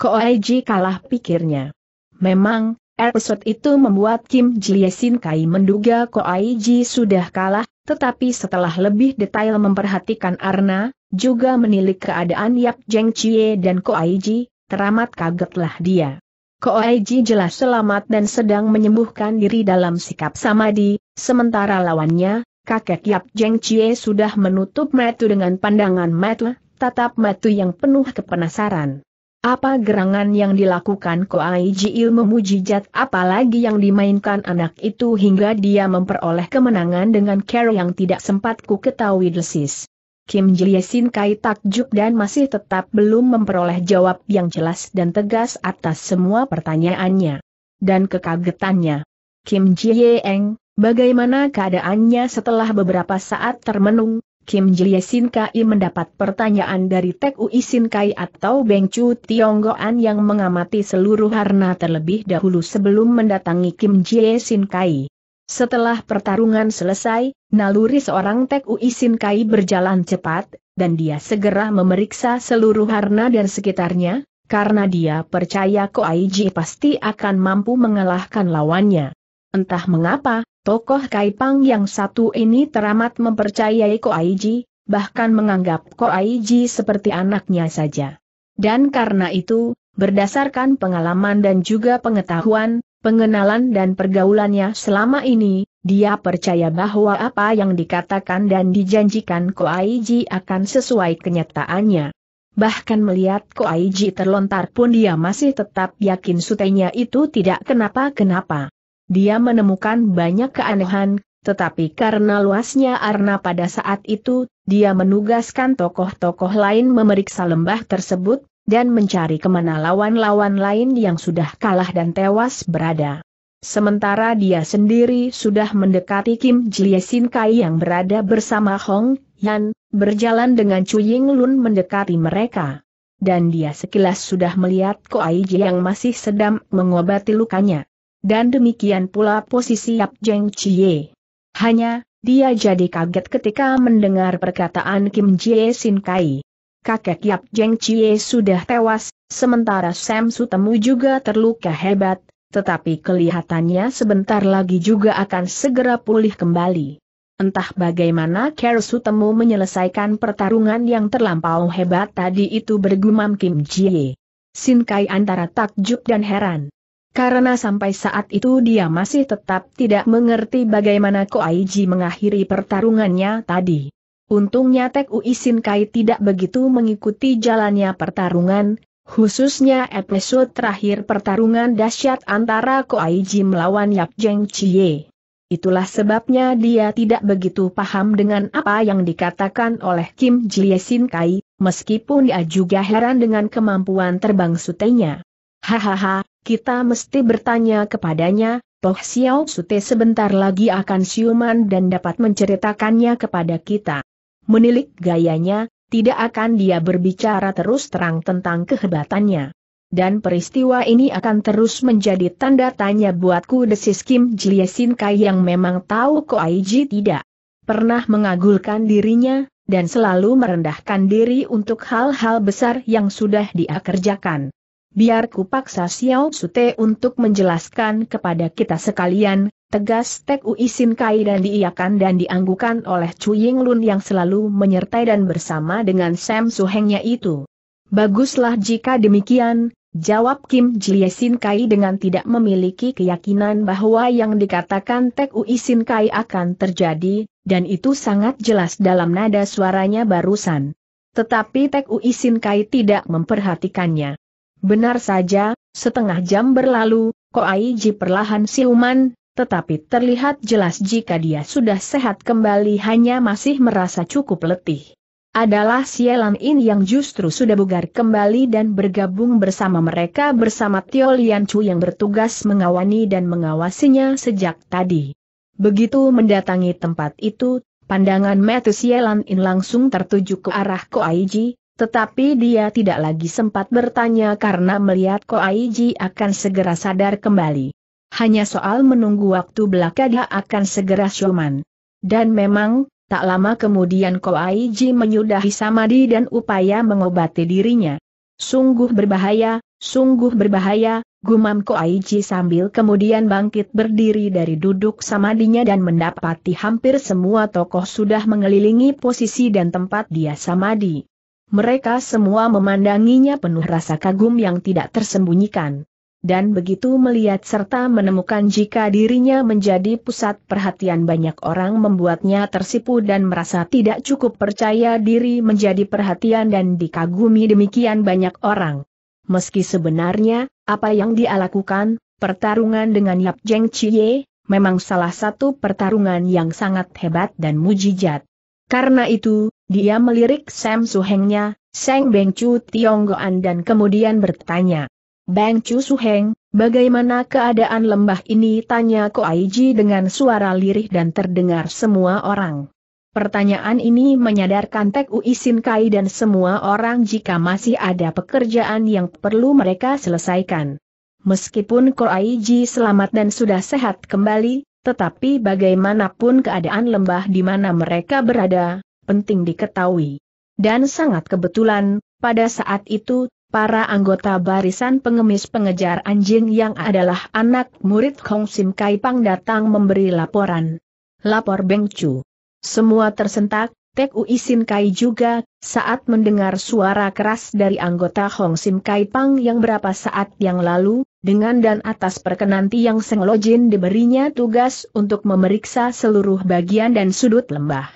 Koaiji kalah pikirnya. Memang, episode itu membuat Kim Jiesin Kai menduga Koaiji sudah kalah, tetapi setelah lebih detail memperhatikan Arna, juga menilik keadaan Yap Jeng Chie dan Koaiji, teramat kagetlah dia. Koeji jelas selamat dan sedang menyembuhkan diri dalam sikap samadi, sementara lawannya, kakek Yap Jeng Chie sudah menutup metu dengan pandangan metu, tatap metu yang penuh kepenasaran. Apa gerangan yang dilakukan Koai ilmu mujijat apalagi yang dimainkan anak itu hingga dia memperoleh kemenangan dengan cara yang tidak sempat ku ketahui desis. Kim Sin Kai takjub dan masih tetap belum memperoleh jawab yang jelas dan tegas atas semua pertanyaannya. Dan kekagetannya. Kim Jiyeeng, bagaimana keadaannya setelah beberapa saat termenung, Kim Sin Kai mendapat pertanyaan dari Tek Ui Sin Kai atau Beng Chu Tionggoan yang mengamati seluruh harna terlebih dahulu sebelum mendatangi Kim Sin Kai. Setelah pertarungan selesai, naluri seorang Tek sin Kai berjalan cepat, dan dia segera memeriksa seluruh harna dan sekitarnya, karena dia percaya Ko Aiji pasti akan mampu mengalahkan lawannya. Entah mengapa, tokoh Kaipang yang satu ini teramat mempercayai Ko Aiji, bahkan menganggap Ko Aiji seperti anaknya saja. Dan karena itu, berdasarkan pengalaman dan juga pengetahuan, pengenalan dan pergaulannya selama ini, dia percaya bahwa apa yang dikatakan dan dijanjikan Ko Koaiji akan sesuai kenyataannya. Bahkan melihat Ko Koaiji terlontar pun dia masih tetap yakin sutenya itu tidak kenapa-kenapa. Dia menemukan banyak keanehan, tetapi karena luasnya arna pada saat itu, dia menugaskan tokoh-tokoh lain memeriksa lembah tersebut, dan mencari kemana lawan-lawan lain yang sudah kalah dan tewas berada. Sementara dia sendiri sudah mendekati Kim Sin Kai yang berada bersama Hong Yan, berjalan dengan Ying Lun mendekati mereka. Dan dia sekilas sudah melihat Koai Ji yang masih sedang mengobati lukanya. Dan demikian pula posisi Yap Jeng Chie. Hanya, dia jadi kaget ketika mendengar perkataan Kim Jie Sin Kai kakek Yap Jeng Chie sudah tewas, sementara Sam Sutemu juga terluka hebat, tetapi kelihatannya sebentar lagi juga akan segera pulih kembali. Entah bagaimana Kersu Sutemu menyelesaikan pertarungan yang terlampau hebat tadi itu bergumam Kim Jie. Sinkai antara takjub dan heran. Karena sampai saat itu dia masih tetap tidak mengerti bagaimana Ko Aiji mengakhiri pertarungannya tadi. Untungnya Tek Ui Sin Kai tidak begitu mengikuti jalannya pertarungan, khususnya episode terakhir pertarungan dahsyat antara Koai Ji melawan Yap Jeng Chie. Itulah sebabnya dia tidak begitu paham dengan apa yang dikatakan oleh Kim Jie Sin Kai, meskipun dia juga heran dengan kemampuan terbang sutenya. Hahaha, kita mesti bertanya kepadanya, Poh Xiao Sute sebentar lagi akan siuman dan dapat menceritakannya kepada kita menilik gayanya, tidak akan dia berbicara terus terang tentang kehebatannya. Dan peristiwa ini akan terus menjadi tanda tanya buatku desis Kim Sin Kai yang memang tahu Ko Ji tidak pernah mengagulkan dirinya, dan selalu merendahkan diri untuk hal-hal besar yang sudah dia kerjakan. Biar paksa Xiao Sute untuk menjelaskan kepada kita sekalian, Tegas Tek Ui Sin Kai dan diiakan dan dianggukan oleh Chu Ying Lun yang selalu menyertai dan bersama dengan Sam Su Hengnya itu. Baguslah jika demikian, jawab Kim Jie Kai dengan tidak memiliki keyakinan bahwa yang dikatakan Tek Ui Sin Kai akan terjadi, dan itu sangat jelas dalam nada suaranya barusan. Tetapi Tek Ui Sin Kai tidak memperhatikannya. Benar saja, setengah jam berlalu, Ai Ji perlahan siuman, tetapi terlihat jelas jika dia sudah sehat kembali hanya masih merasa cukup letih. Adalah Sielan In yang justru sudah bugar kembali dan bergabung bersama mereka bersama Tio Lian Chu yang bertugas mengawani dan mengawasinya sejak tadi. Begitu mendatangi tempat itu, pandangan Matthew Sielan In langsung tertuju ke arah Ko Aiji, tetapi dia tidak lagi sempat bertanya karena melihat Ko Aiji akan segera sadar kembali hanya soal menunggu waktu belaka dia akan segera Shoman. Dan memang, tak lama kemudian Ko Aiji menyudahi Samadi dan upaya mengobati dirinya. Sungguh berbahaya, sungguh berbahaya, gumam Ko Aiji sambil kemudian bangkit berdiri dari duduk Samadinya dan mendapati hampir semua tokoh sudah mengelilingi posisi dan tempat dia Samadi. Mereka semua memandanginya penuh rasa kagum yang tidak tersembunyikan dan begitu melihat serta menemukan jika dirinya menjadi pusat perhatian banyak orang membuatnya tersipu dan merasa tidak cukup percaya diri menjadi perhatian dan dikagumi demikian banyak orang. Meski sebenarnya, apa yang dia lakukan, pertarungan dengan Yap Jeng Chie, memang salah satu pertarungan yang sangat hebat dan mujijat. Karena itu, dia melirik Sam Suhengnya, Seng Beng Chu Tionggoan dan kemudian bertanya, Bang Chu Su Heng, bagaimana keadaan lembah ini? Tanya Ko Aiji dengan suara lirih dan terdengar semua orang. Pertanyaan ini menyadarkan Tek Uisin Kai dan semua orang jika masih ada pekerjaan yang perlu mereka selesaikan. Meskipun Ko Aiji selamat dan sudah sehat kembali, tetapi bagaimanapun keadaan lembah di mana mereka berada, penting diketahui. Dan sangat kebetulan, pada saat itu para anggota barisan pengemis pengejar anjing yang adalah anak murid Hong Sim Kai Pang datang memberi laporan. Lapor Beng Chu. Semua tersentak, Tek Ui Kai juga, saat mendengar suara keras dari anggota Hong Sim Kai Pang yang berapa saat yang lalu, dengan dan atas perkenan yang Seng Lojin diberinya tugas untuk memeriksa seluruh bagian dan sudut lembah.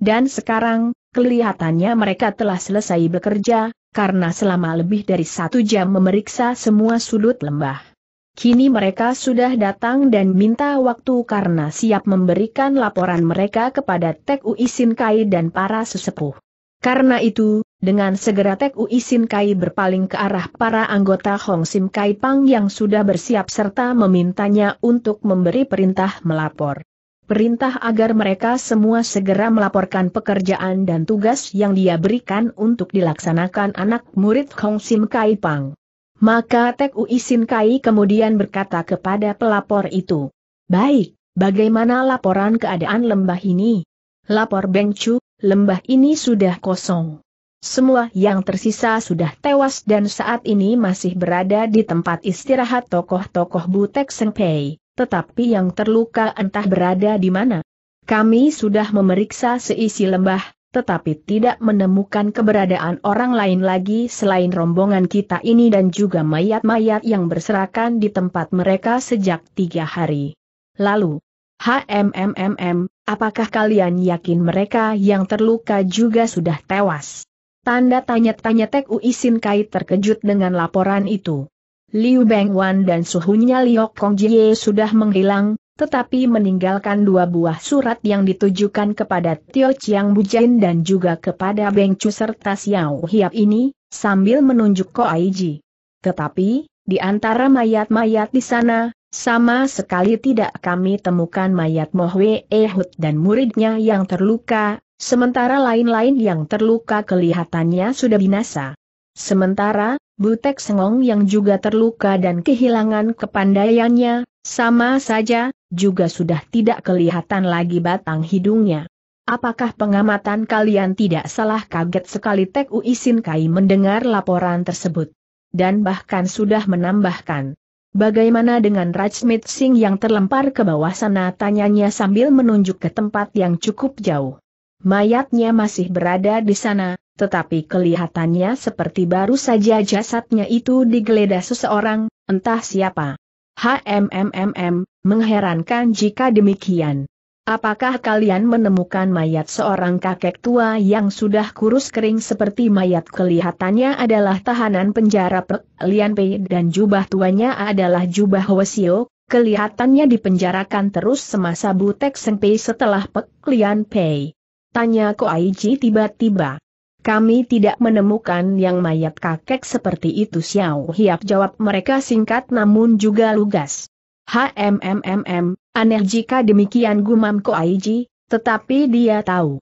Dan sekarang, kelihatannya mereka telah selesai bekerja, karena selama lebih dari satu jam memeriksa semua sudut lembah. Kini mereka sudah datang dan minta waktu karena siap memberikan laporan mereka kepada Tek Ui Kai dan para sesepuh. Karena itu, dengan segera Tek Ui Kai berpaling ke arah para anggota Hong Sim Kai Pang yang sudah bersiap serta memintanya untuk memberi perintah melapor. Perintah agar mereka semua segera melaporkan pekerjaan dan tugas yang dia berikan untuk dilaksanakan anak murid Kong Sim Kai Pang. Maka Tek Ui Sin Kai kemudian berkata kepada pelapor itu, Baik, bagaimana laporan keadaan lembah ini? Lapor Beng Chu, lembah ini sudah kosong. Semua yang tersisa sudah tewas dan saat ini masih berada di tempat istirahat tokoh-tokoh Butek Sengpei tetapi yang terluka entah berada di mana. Kami sudah memeriksa seisi lembah, tetapi tidak menemukan keberadaan orang lain lagi selain rombongan kita ini dan juga mayat-mayat yang berserakan di tempat mereka sejak tiga hari. Lalu, HMMMM, apakah kalian yakin mereka yang terluka juga sudah tewas? Tanda tanya-tanya Tek Uisin Kai terkejut dengan laporan itu. Liu Bengwan dan suhunya Liok Kong Jie sudah menghilang, tetapi meninggalkan dua buah surat yang ditujukan kepada Tio Chiang Bujain dan juga kepada Beng Chu serta Xiao Hiap ini, sambil menunjuk Ko Aiji. Tetapi, di antara mayat-mayat di sana, sama sekali tidak kami temukan mayat Mohwe Ehud dan muridnya yang terluka, sementara lain-lain yang terluka kelihatannya sudah binasa. Sementara, Butek Sengong yang juga terluka dan kehilangan kepandaiannya, sama saja, juga sudah tidak kelihatan lagi batang hidungnya. Apakah pengamatan kalian tidak salah kaget sekali Tek Uisin Kai mendengar laporan tersebut? Dan bahkan sudah menambahkan. Bagaimana dengan Rajmit Singh yang terlempar ke bawah sana tanyanya sambil menunjuk ke tempat yang cukup jauh. Mayatnya masih berada di sana, tetapi kelihatannya seperti baru saja jasadnya itu digeledah seseorang, entah siapa. HMMMM, mengherankan jika demikian. Apakah kalian menemukan mayat seorang kakek tua yang sudah kurus kering seperti mayat kelihatannya adalah tahanan penjara Pek Lian Pei dan jubah tuanya adalah jubah Wesio, kelihatannya dipenjarakan terus semasa Butek Seng Pei setelah Pek Lian Pei. Tanya Ko Aiji tiba-tiba. Kami tidak menemukan yang mayat kakek seperti itu Xiao Hiap jawab mereka singkat namun juga lugas. HMMMM, aneh jika demikian gumam Aiji. tetapi dia tahu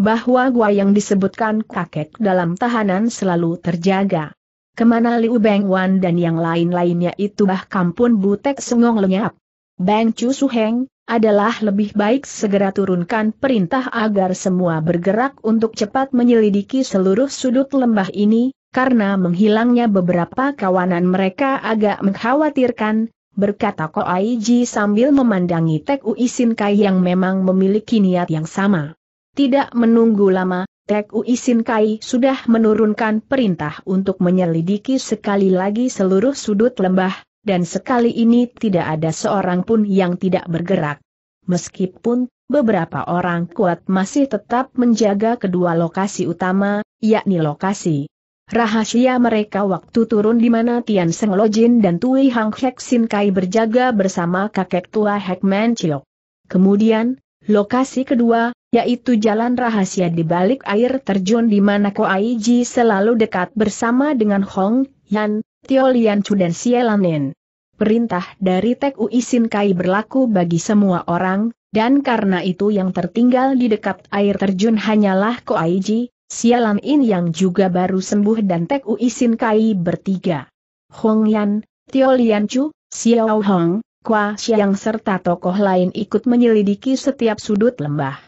bahwa gua yang disebutkan kakek dalam tahanan selalu terjaga. Kemana Liu Beng Wan dan yang lain-lainnya itu bahkan pun Butek Sengong lenyap. Bang Chu Su Heng, adalah lebih baik segera turunkan perintah agar semua bergerak untuk cepat menyelidiki seluruh sudut lembah ini, karena menghilangnya beberapa kawanan mereka agak mengkhawatirkan, berkata Ai Ji sambil memandangi Tek U Isin Kai yang memang memiliki niat yang sama. Tidak menunggu lama, Tek U Isin Kai sudah menurunkan perintah untuk menyelidiki sekali lagi seluruh sudut lembah, dan sekali ini tidak ada seorang pun yang tidak bergerak. Meskipun beberapa orang kuat masih tetap menjaga kedua lokasi utama, yakni lokasi rahasia mereka waktu turun di mana Tian Seng Lojin dan Tui Hang Hek Sin Kai berjaga bersama kakek tua Man Chiok. Kemudian, lokasi kedua, yaitu jalan rahasia di balik air terjun di mana Ko Ji selalu dekat bersama dengan Hong Yan, Tio Lian Chu dan Sielanin. Perintah dari Tek Ui Sin Kai berlaku bagi semua orang, dan karena itu yang tertinggal di dekat air terjun hanyalah Koaiji, Sialam In yang juga baru sembuh dan Tek Ui Sin Kai bertiga. Hong Yan, Tio Lian Chu, Xiao Hong, Kwa Xiang serta tokoh lain ikut menyelidiki setiap sudut lembah.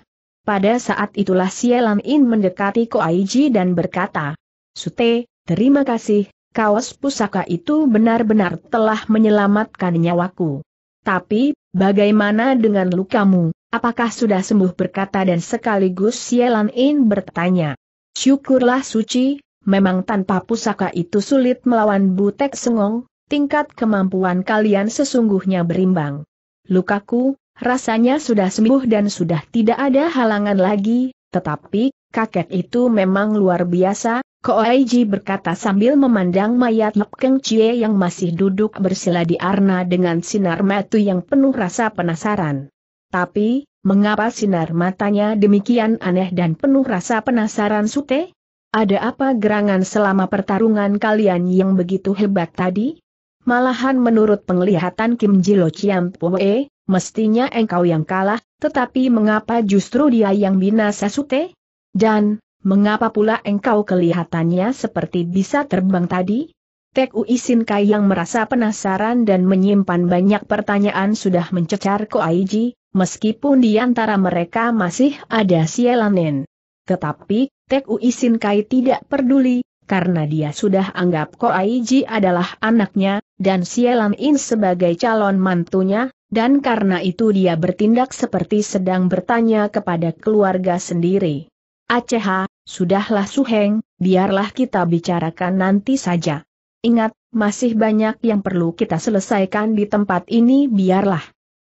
Pada saat itulah Xialam In mendekati Ko Koaiji dan berkata, Sute, terima kasih, kaos pusaka itu benar-benar telah menyelamatkan nyawaku. Tapi, bagaimana dengan lukamu, apakah sudah sembuh berkata dan sekaligus Sielan In bertanya. Syukurlah suci, memang tanpa pusaka itu sulit melawan Butek Sengong, tingkat kemampuan kalian sesungguhnya berimbang. Lukaku, rasanya sudah sembuh dan sudah tidak ada halangan lagi, tetapi, kakek itu memang luar biasa, Koaiji berkata sambil memandang mayat Lep Keng Chie yang masih duduk bersila di arna dengan sinar mata yang penuh rasa penasaran. Tapi, mengapa sinar matanya demikian aneh dan penuh rasa penasaran Sute? Ada apa gerangan selama pertarungan kalian yang begitu hebat tadi? Malahan menurut penglihatan Kim Jilo Chiam Poe, mestinya engkau yang kalah, tetapi mengapa justru dia yang binasa Sute? Dan, Mengapa pula engkau kelihatannya seperti bisa terbang tadi? Tek Uisin Kai yang merasa penasaran dan menyimpan banyak pertanyaan sudah mencecar Ko Koaiji, meskipun di antara mereka masih ada Sielanen. Tetapi, Tek Uisin Kai tidak peduli, karena dia sudah anggap Ko Koaiji adalah anaknya, dan Sielanin sebagai calon mantunya, dan karena itu dia bertindak seperti sedang bertanya kepada keluarga sendiri. Aceha, sudahlah Suheng, biarlah kita bicarakan nanti saja. Ingat, masih banyak yang perlu kita selesaikan di tempat ini biarlah.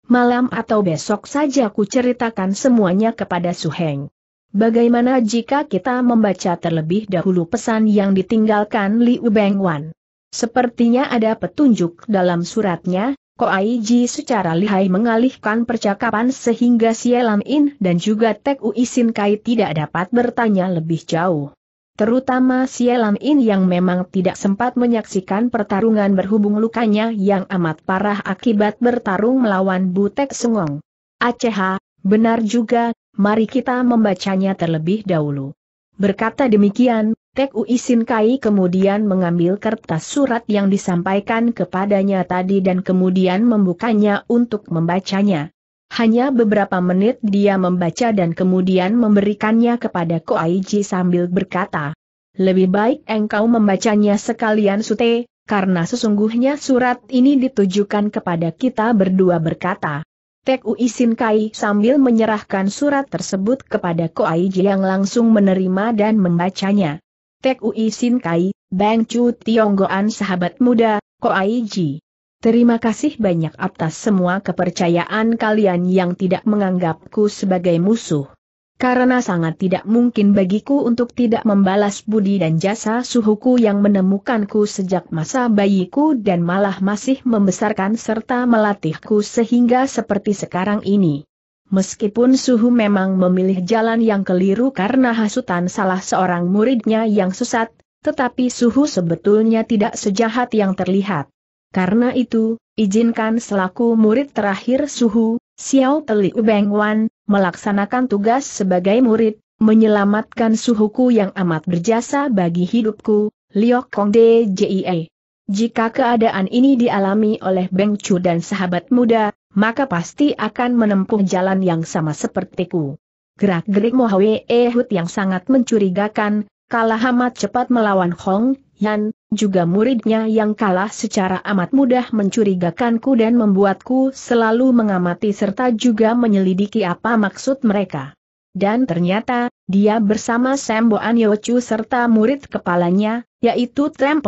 Malam atau besok saja ku ceritakan semuanya kepada Suheng. Bagaimana jika kita membaca terlebih dahulu pesan yang ditinggalkan Liu Bengwan? Sepertinya ada petunjuk dalam suratnya, Ko Koaiji secara lihai mengalihkan percakapan sehingga Sielam In dan juga Tek Ui Kai tidak dapat bertanya lebih jauh. Terutama Sielam In yang memang tidak sempat menyaksikan pertarungan berhubung lukanya yang amat parah akibat bertarung melawan Butek Sungong. Aceh, benar juga, mari kita membacanya terlebih dahulu. Berkata demikian, Tek Ui Kai kemudian mengambil kertas surat yang disampaikan kepadanya tadi dan kemudian membukanya untuk membacanya. Hanya beberapa menit dia membaca dan kemudian memberikannya kepada Ko Aiji sambil berkata, Lebih baik engkau membacanya sekalian Sute, karena sesungguhnya surat ini ditujukan kepada kita berdua berkata. Tek Ui Sin Kai sambil menyerahkan surat tersebut kepada Ko Ji yang langsung menerima dan membacanya. Tek Ui Sin Kai, Bang Chu Tionggoan sahabat muda, Ko Ji. Terima kasih banyak atas semua kepercayaan kalian yang tidak menganggapku sebagai musuh karena sangat tidak mungkin bagiku untuk tidak membalas budi dan jasa suhuku yang menemukanku sejak masa bayiku dan malah masih membesarkan serta melatihku sehingga seperti sekarang ini. Meskipun Suhu memang memilih jalan yang keliru karena hasutan salah seorang muridnya yang sesat, tetapi Suhu sebetulnya tidak sejahat yang terlihat. Karena itu, izinkan selaku murid terakhir Suhu, Xiao Teli Ubeng Wan, melaksanakan tugas sebagai murid, menyelamatkan suhuku yang amat berjasa bagi hidupku, Liok Kong DJIE. Jika keadaan ini dialami oleh Beng Chu dan sahabat muda, maka pasti akan menempuh jalan yang sama sepertiku. Gerak-gerik Mohawe Ehud yang sangat mencurigakan, kalah amat cepat melawan Hong Yan, juga muridnya yang kalah secara amat mudah mencurigakanku dan membuatku selalu mengamati serta juga menyelidiki apa maksud mereka. Dan ternyata, dia bersama Sembo Anyochu serta murid kepalanya, yaitu Trem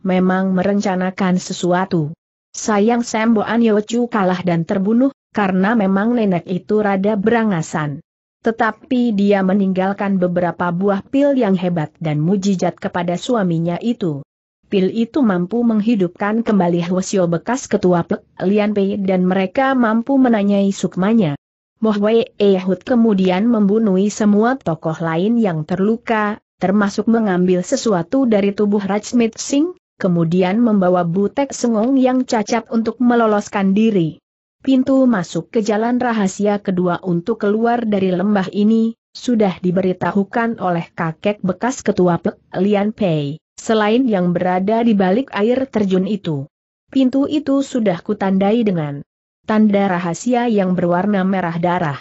memang merencanakan sesuatu. Sayang Sembo Anyochu kalah dan terbunuh, karena memang nenek itu rada berangasan. Tetapi dia meninggalkan beberapa buah pil yang hebat dan mujizat kepada suaminya itu. Pil itu mampu menghidupkan kembali Hwasyo bekas ketua Pek Lian Pei dan mereka mampu menanyai sukmanya. Mohwe Ehud kemudian membunuh semua tokoh lain yang terluka, termasuk mengambil sesuatu dari tubuh Rajmit Singh, kemudian membawa Butek Sengong yang cacat untuk meloloskan diri. Pintu masuk ke jalan rahasia kedua untuk keluar dari lembah ini, sudah diberitahukan oleh kakek bekas ketua Pek Lian Pei, selain yang berada di balik air terjun itu. Pintu itu sudah kutandai dengan tanda rahasia yang berwarna merah darah.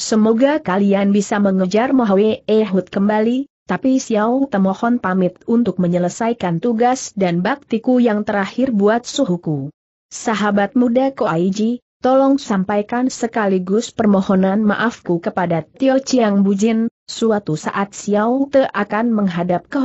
Semoga kalian bisa mengejar Mohwe Ehud kembali, tapi Xiao Temohon pamit untuk menyelesaikan tugas dan baktiku yang terakhir buat suhuku. Sahabat muda Koaiji, Tolong sampaikan sekaligus permohonan maafku kepada Tio Chiang Bujin, suatu saat Xiao Te akan menghadap ke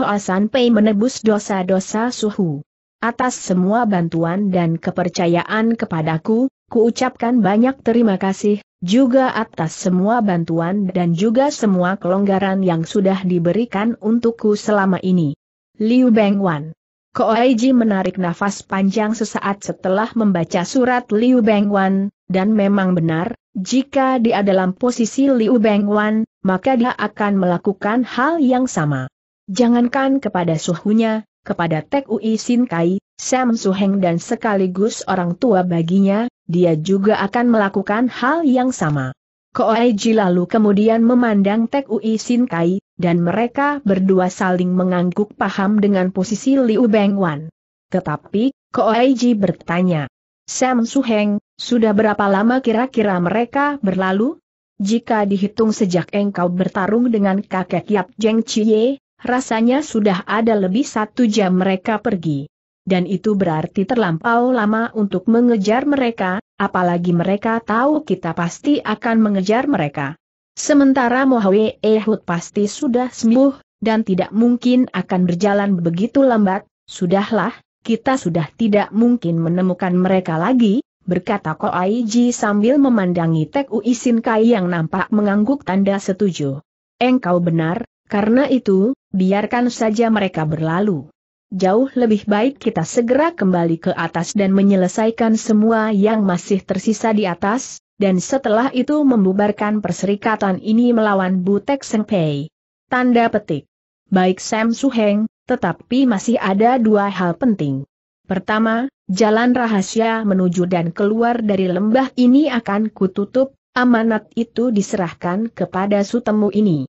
Pei menebus dosa-dosa suhu. Atas semua bantuan dan kepercayaan kepadaku, kuucapkan banyak terima kasih, juga atas semua bantuan dan juga semua kelonggaran yang sudah diberikan untukku selama ini. Liu Beng Wan. Koaiji menarik nafas panjang sesaat setelah membaca surat Liu Bengwan, dan memang benar, jika dia dalam posisi Liu Bengwan, maka dia akan melakukan hal yang sama. Jangankan kepada suhunya, kepada Tek Ui Sin Kai, Sam Suheng dan sekaligus orang tua baginya, dia juga akan melakukan hal yang sama. Koaiji lalu kemudian memandang Tek Ui Sin Kai, dan mereka berdua saling mengangguk paham dengan posisi Liu Bengwan. Tetapi, Koaiji bertanya, Sam Suheng, sudah berapa lama kira-kira mereka berlalu? Jika dihitung sejak engkau bertarung dengan kakek Yap Jeng Chie, rasanya sudah ada lebih satu jam mereka pergi. Dan itu berarti terlampau lama untuk mengejar mereka, apalagi mereka tahu kita pasti akan mengejar mereka. Sementara Mohawe Ehud pasti sudah sembuh, dan tidak mungkin akan berjalan begitu lambat, sudahlah, kita sudah tidak mungkin menemukan mereka lagi, berkata Koaiji sambil memandangi Tek Ui Kai yang nampak mengangguk tanda setuju. Engkau benar, karena itu, biarkan saja mereka berlalu. Jauh lebih baik kita segera kembali ke atas dan menyelesaikan semua yang masih tersisa di atas, dan setelah itu membubarkan perserikatan ini melawan Butek Seng Pei. Tanda petik. Baik Sam Suheng, tetapi masih ada dua hal penting. Pertama, jalan rahasia menuju dan keluar dari lembah ini akan kututup, amanat itu diserahkan kepada sutemu ini.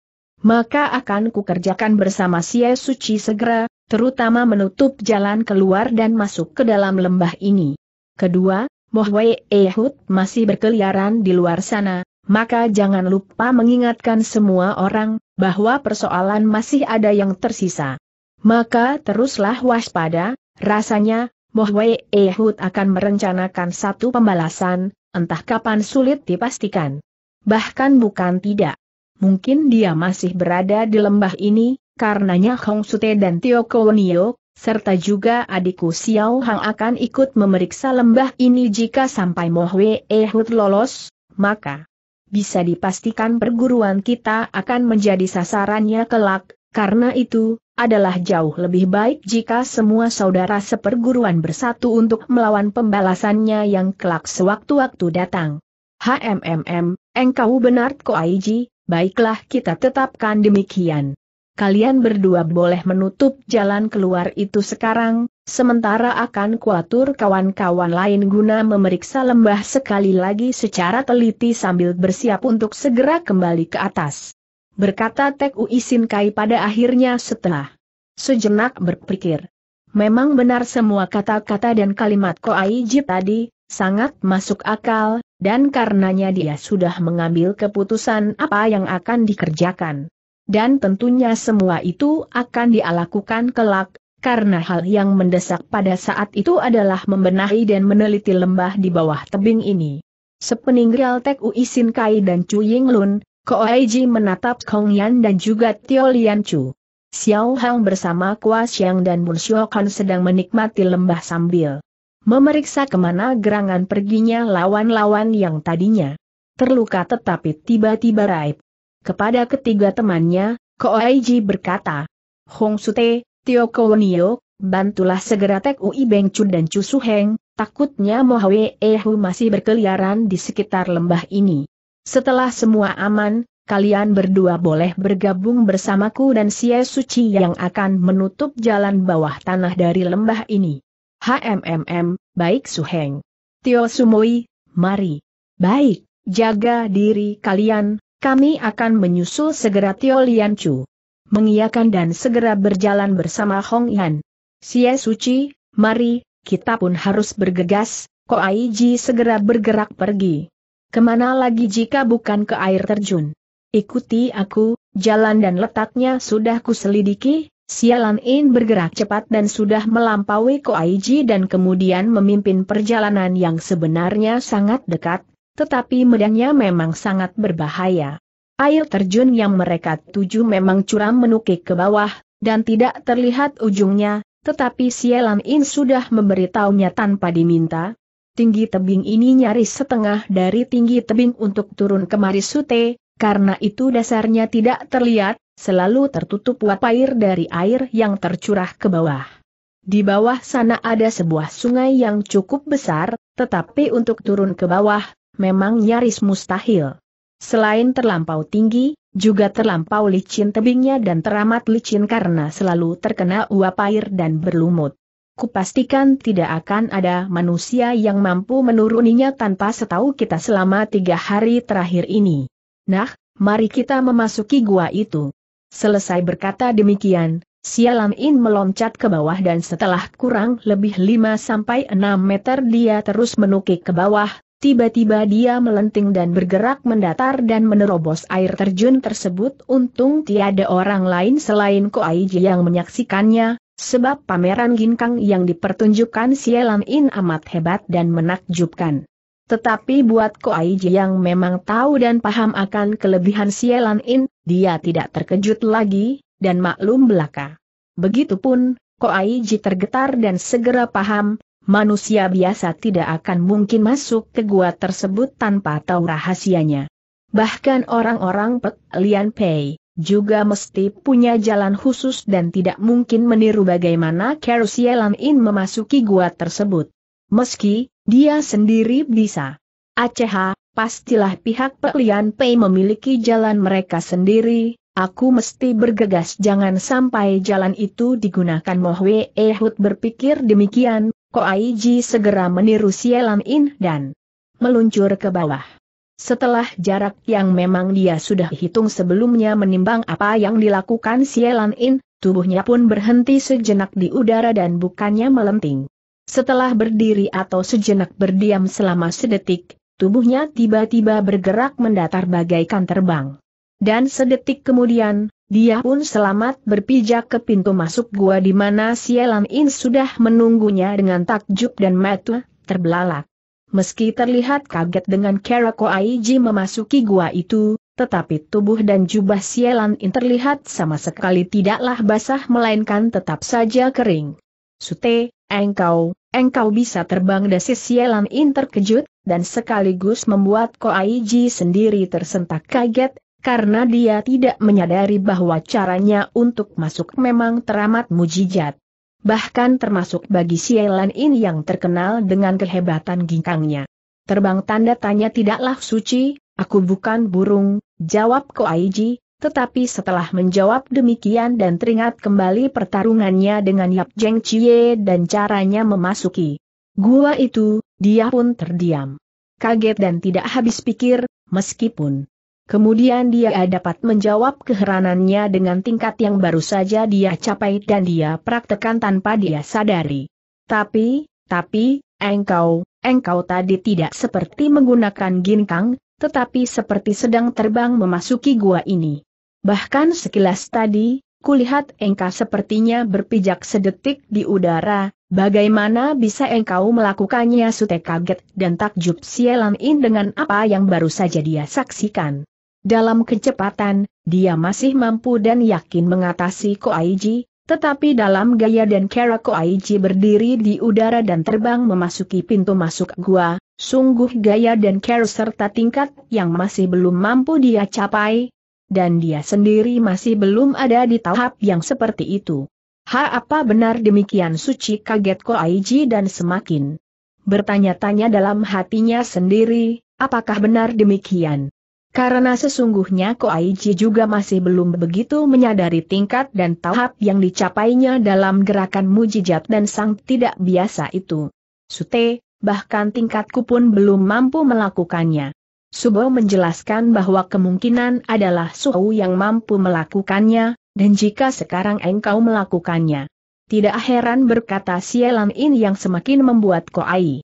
Maka akan kukerjakan bersama Sia Suci segera, terutama menutup jalan keluar dan masuk ke dalam lembah ini. Kedua, Mohwe Ehud masih berkeliaran di luar sana, maka jangan lupa mengingatkan semua orang, bahwa persoalan masih ada yang tersisa. Maka teruslah waspada, rasanya, Mohwe Ehud akan merencanakan satu pembalasan, entah kapan sulit dipastikan. Bahkan bukan tidak. Mungkin dia masih berada di lembah ini, karenanya Hong Sute dan Tio Kowonio, serta juga adikku Xiao Hang akan ikut memeriksa lembah ini jika sampai Mohwe Ehud lolos, maka bisa dipastikan perguruan kita akan menjadi sasarannya kelak, karena itu, adalah jauh lebih baik jika semua saudara seperguruan bersatu untuk melawan pembalasannya yang kelak sewaktu-waktu datang. HMMM, engkau benar Koaiji, baiklah kita tetapkan demikian kalian berdua boleh menutup jalan keluar itu sekarang, sementara akan kuatur kawan-kawan lain guna memeriksa lembah sekali lagi secara teliti sambil bersiap untuk segera kembali ke atas. Berkata Tek Ui Kai pada akhirnya setelah sejenak berpikir. Memang benar semua kata-kata dan kalimat Koaiji tadi, sangat masuk akal, dan karenanya dia sudah mengambil keputusan apa yang akan dikerjakan. Dan tentunya semua itu akan dialakukan kelak, karena hal yang mendesak pada saat itu adalah membenahi dan meneliti lembah di bawah tebing ini. Sepeninggal Tek Ui Sin Kai dan Chu Ying Lun, Ji menatap Kong Yan dan juga Tio Lian Chu. Xiao Hang bersama Kua Xiang dan Mun Kan sedang menikmati lembah sambil memeriksa kemana gerangan perginya lawan-lawan yang tadinya terluka tetapi tiba-tiba raib. Kepada ketiga temannya, Koaiji berkata, Hong Sute, Tio Kowonio, bantulah segera Tek Ui Beng Chun dan Chu Heng, takutnya Mohawe Ehu masih berkeliaran di sekitar lembah ini. Setelah semua aman, kalian berdua boleh bergabung bersamaku dan Sia Suci yang akan menutup jalan bawah tanah dari lembah ini. HMMM, baik Heng. Tio Sumoi, mari. Baik, jaga diri kalian, kami akan menyusul segera Tio Lian Chu. Mengiyakan dan segera berjalan bersama Hong Yan. Xie Suci, mari, kita pun harus bergegas, Ai Ji segera bergerak pergi. Kemana lagi jika bukan ke air terjun? Ikuti aku, jalan dan letaknya sudah kuselidiki, Sialan In bergerak cepat dan sudah melampaui Ko Koaiji dan kemudian memimpin perjalanan yang sebenarnya sangat dekat, tetapi medannya memang sangat berbahaya. Air terjun yang mereka tuju memang curam menukik ke bawah, dan tidak terlihat ujungnya, tetapi Sielan In sudah memberitahunya tanpa diminta. Tinggi tebing ini nyaris setengah dari tinggi tebing untuk turun ke Marisute, karena itu dasarnya tidak terlihat, selalu tertutup uap air dari air yang tercurah ke bawah. Di bawah sana ada sebuah sungai yang cukup besar, tetapi untuk turun ke bawah, memang nyaris mustahil. Selain terlampau tinggi, juga terlampau licin tebingnya dan teramat licin karena selalu terkena uap air dan berlumut. Kupastikan tidak akan ada manusia yang mampu menuruninya tanpa setahu kita selama tiga hari terakhir ini. Nah, mari kita memasuki gua itu. Selesai berkata demikian, Sialam In meloncat ke bawah dan setelah kurang lebih 5-6 meter dia terus menukik ke bawah, Tiba-tiba dia melenting dan bergerak mendatar dan menerobos air terjun tersebut untung tiada orang lain selain Ko Koaiji yang menyaksikannya, sebab pameran ginkang yang dipertunjukkan Sielan In amat hebat dan menakjubkan. Tetapi buat Ko Koaiji yang memang tahu dan paham akan kelebihan Sielan In, dia tidak terkejut lagi, dan maklum belaka. Begitupun, Ko Koaiji tergetar dan segera paham, manusia biasa tidak akan mungkin masuk ke gua tersebut tanpa tahu rahasianya. Bahkan orang-orang Pek Lian Pei juga mesti punya jalan khusus dan tidak mungkin meniru bagaimana Carusialan In memasuki gua tersebut. Meski, dia sendiri bisa. Aceh, pastilah pihak Pek Lian Pei memiliki jalan mereka sendiri, Aku mesti bergegas jangan sampai jalan itu digunakan Mohwe Ehud berpikir demikian, Ko Koaiji segera meniru Sielam In dan meluncur ke bawah. Setelah jarak yang memang dia sudah hitung sebelumnya menimbang apa yang dilakukan Sielan In, tubuhnya pun berhenti sejenak di udara dan bukannya melenting. Setelah berdiri atau sejenak berdiam selama sedetik, tubuhnya tiba-tiba bergerak mendatar bagaikan terbang. Dan sedetik kemudian, dia pun selamat berpijak ke pintu masuk gua di mana Sielam In sudah menunggunya dengan takjub dan mata terbelalak. Meski terlihat kaget dengan Kerako Aiji memasuki gua itu, tetapi tubuh dan jubah Sielam In terlihat sama sekali tidaklah basah melainkan tetap saja kering. Sute, engkau, engkau bisa terbang dasi Sielam In terkejut, dan sekaligus membuat Koaiji sendiri tersentak kaget, karena dia tidak menyadari bahwa caranya untuk masuk memang teramat mujijat. Bahkan termasuk bagi Sielan ini yang terkenal dengan kehebatan ginkangnya. Terbang tanda tanya tidaklah suci, aku bukan burung, jawab Koaiji, tetapi setelah menjawab demikian dan teringat kembali pertarungannya dengan Yap Jeng Chie dan caranya memasuki gua itu, dia pun terdiam. Kaget dan tidak habis pikir, meskipun Kemudian dia dapat menjawab keheranannya dengan tingkat yang baru saja dia capai dan dia praktekan tanpa dia sadari. Tapi, tapi, engkau, engkau tadi tidak seperti menggunakan ginkang, tetapi seperti sedang terbang memasuki gua ini. Bahkan sekilas tadi, kulihat engkau sepertinya berpijak sedetik di udara, Bagaimana bisa engkau melakukannya Sute kaget dan takjub Sielan In dengan apa yang baru saja dia saksikan. Dalam kecepatan, dia masih mampu dan yakin mengatasi Ko Koaiji, tetapi dalam gaya dan cara Koaiji berdiri di udara dan terbang memasuki pintu masuk gua, sungguh gaya dan cara serta tingkat yang masih belum mampu dia capai, dan dia sendiri masih belum ada di tahap yang seperti itu. Ha apa benar demikian suci kaget Ko Koaiji dan semakin bertanya-tanya dalam hatinya sendiri, apakah benar demikian? Karena sesungguhnya Ko Koaiji juga masih belum begitu menyadari tingkat dan tahap yang dicapainya dalam gerakan mujijat dan sang tidak biasa itu. Sute, bahkan tingkatku pun belum mampu melakukannya. Subo menjelaskan bahwa kemungkinan adalah Suhu yang mampu melakukannya, dan jika sekarang engkau melakukannya. Tidak heran berkata Sielan ini yang semakin membuat Ko Aiji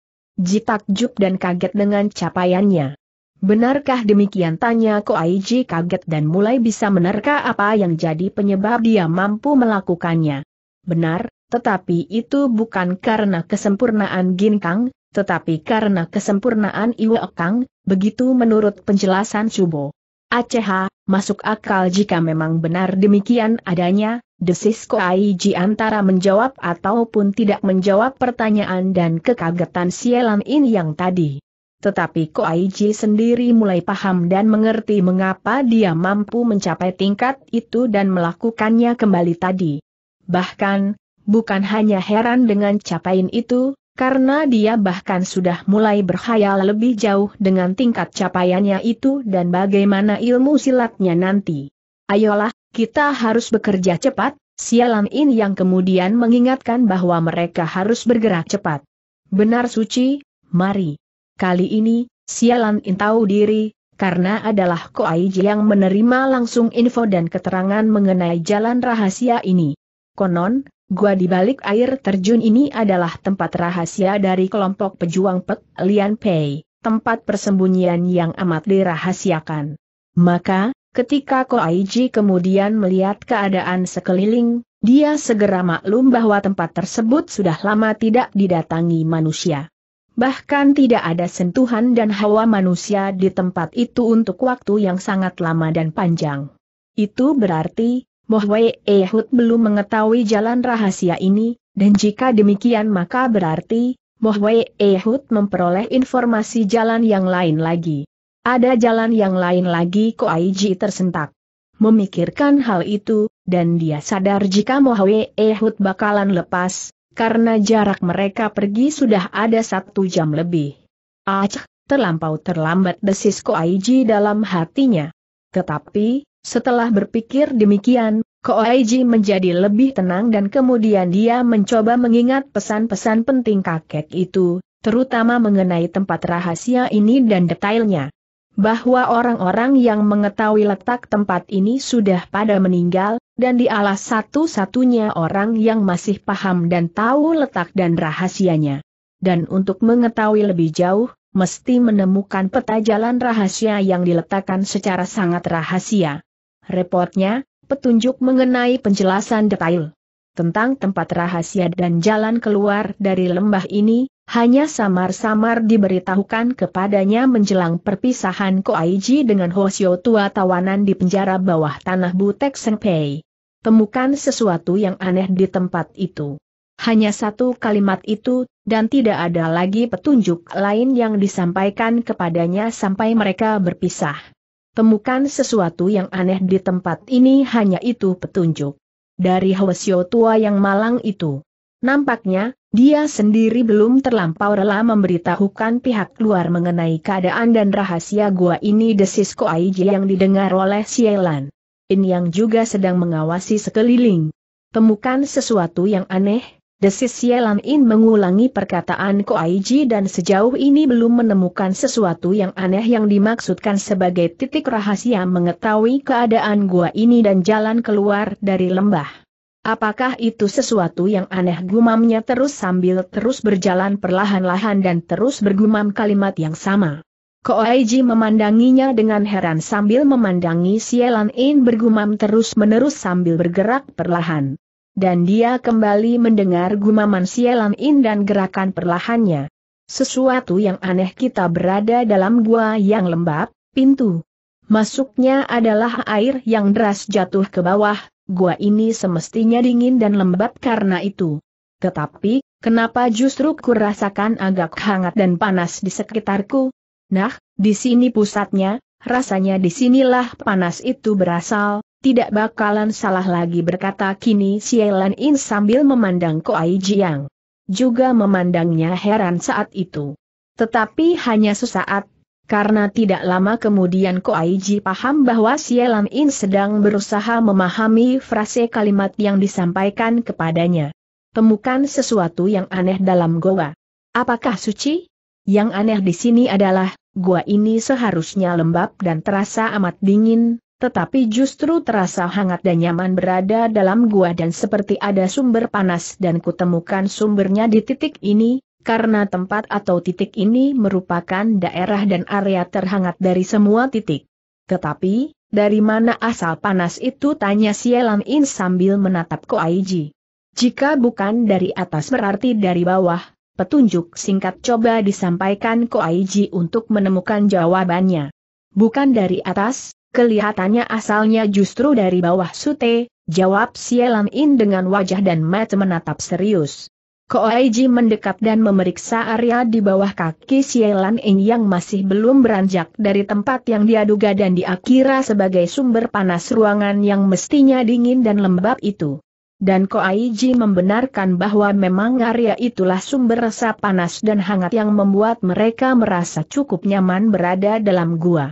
takjub dan kaget dengan capaiannya. Benarkah demikian tanya Ko Aiji kaget dan mulai bisa menerka apa yang jadi penyebab dia mampu melakukannya. Benar, tetapi itu bukan karena kesempurnaan Ginkang, tetapi karena kesempurnaan Iwa Kang, begitu menurut penjelasan Subo. Aceh, masuk akal jika memang benar demikian adanya, desis Ko Aiji antara menjawab ataupun tidak menjawab pertanyaan dan kekagetan Sielan ini yang tadi. Tetapi Ko Koaiji sendiri mulai paham dan mengerti mengapa dia mampu mencapai tingkat itu dan melakukannya kembali tadi. Bahkan, bukan hanya heran dengan capaian itu, karena dia bahkan sudah mulai berkhayal lebih jauh dengan tingkat capaiannya itu dan bagaimana ilmu silatnya nanti. Ayolah, kita harus bekerja cepat, sialan ini yang kemudian mengingatkan bahwa mereka harus bergerak cepat. Benar suci, mari. Kali ini, sialan intau diri, karena adalah Ko Aiji yang menerima langsung info dan keterangan mengenai jalan rahasia ini. Konon, gua di balik air terjun ini adalah tempat rahasia dari kelompok pejuang Pek Lian Pei, tempat persembunyian yang amat dirahasiakan. Maka, ketika Ko Aiji kemudian melihat keadaan sekeliling, dia segera maklum bahwa tempat tersebut sudah lama tidak didatangi manusia. Bahkan tidak ada sentuhan dan hawa manusia di tempat itu untuk waktu yang sangat lama dan panjang. Itu berarti, Mohwe Ehud belum mengetahui jalan rahasia ini, dan jika demikian maka berarti, Mohwe Ehud memperoleh informasi jalan yang lain lagi. Ada jalan yang lain lagi Aiji tersentak. Memikirkan hal itu, dan dia sadar jika Mohwe Ehud bakalan lepas, karena jarak mereka pergi sudah ada satu jam lebih. Aceh, terlampau terlambat desis Koaiji dalam hatinya. Tetapi, setelah berpikir demikian, Koaiji menjadi lebih tenang dan kemudian dia mencoba mengingat pesan-pesan penting kakek itu, terutama mengenai tempat rahasia ini dan detailnya bahwa orang-orang yang mengetahui letak tempat ini sudah pada meninggal, dan di alas satu-satunya orang yang masih paham dan tahu letak dan rahasianya. Dan untuk mengetahui lebih jauh, mesti menemukan peta jalan rahasia yang diletakkan secara sangat rahasia. Repotnya, petunjuk mengenai penjelasan detail tentang tempat rahasia dan jalan keluar dari lembah ini, hanya samar-samar diberitahukan kepadanya menjelang perpisahan Koaiji dengan Hosio tua tawanan di penjara bawah tanah Butek Pei. Temukan sesuatu yang aneh di tempat itu. Hanya satu kalimat itu, dan tidak ada lagi petunjuk lain yang disampaikan kepadanya sampai mereka berpisah. Temukan sesuatu yang aneh di tempat ini hanya itu petunjuk. Dari Hwasyo tua yang malang itu. Nampaknya, dia sendiri belum terlampau rela memberitahukan pihak luar mengenai keadaan dan rahasia gua ini desis Koaiji yang didengar oleh Sielan. In yang juga sedang mengawasi sekeliling. Temukan sesuatu yang aneh, desis Sielan In mengulangi perkataan Koaiji dan sejauh ini belum menemukan sesuatu yang aneh yang dimaksudkan sebagai titik rahasia mengetahui keadaan gua ini dan jalan keluar dari lembah. Apakah itu sesuatu yang aneh gumamnya terus sambil terus berjalan perlahan-lahan dan terus bergumam kalimat yang sama. Koaiji memandanginya dengan heran sambil memandangi Sielan In bergumam terus-menerus sambil bergerak perlahan. Dan dia kembali mendengar gumaman Sielan In dan gerakan perlahannya. Sesuatu yang aneh kita berada dalam gua yang lembab, pintu. Masuknya adalah air yang deras jatuh ke bawah, gua ini semestinya dingin dan lembab karena itu. Tetapi, kenapa justru kurasakan agak hangat dan panas di sekitarku? Nah, di sini pusatnya, rasanya di sinilah panas itu berasal, tidak bakalan salah lagi berkata kini Sielan In sambil memandang Koai Jiang. Juga memandangnya heran saat itu. Tetapi hanya sesaat, karena tidak lama kemudian Ko Koaiji paham bahwa Sielam In sedang berusaha memahami frase kalimat yang disampaikan kepadanya. Temukan sesuatu yang aneh dalam goa. Apakah suci? Yang aneh di sini adalah, gua ini seharusnya lembab dan terasa amat dingin, tetapi justru terasa hangat dan nyaman berada dalam gua dan seperti ada sumber panas dan kutemukan sumbernya di titik ini, karena tempat atau titik ini merupakan daerah dan area terhangat dari semua titik. Tetapi, dari mana asal panas itu tanya Sielam In sambil menatap Ko Koaiji. Jika bukan dari atas berarti dari bawah, petunjuk singkat coba disampaikan Ko Koaiji untuk menemukan jawabannya. Bukan dari atas, kelihatannya asalnya justru dari bawah sute, jawab Sielam In dengan wajah dan mata menatap serius. Koaiji mendekat dan memeriksa area di bawah kaki Sielan Eng yang masih belum beranjak dari tempat yang dia duga dan diakira sebagai sumber panas ruangan yang mestinya dingin dan lembab itu. Dan Koaiji membenarkan bahwa memang area itulah sumber rasa panas dan hangat yang membuat mereka merasa cukup nyaman berada dalam gua.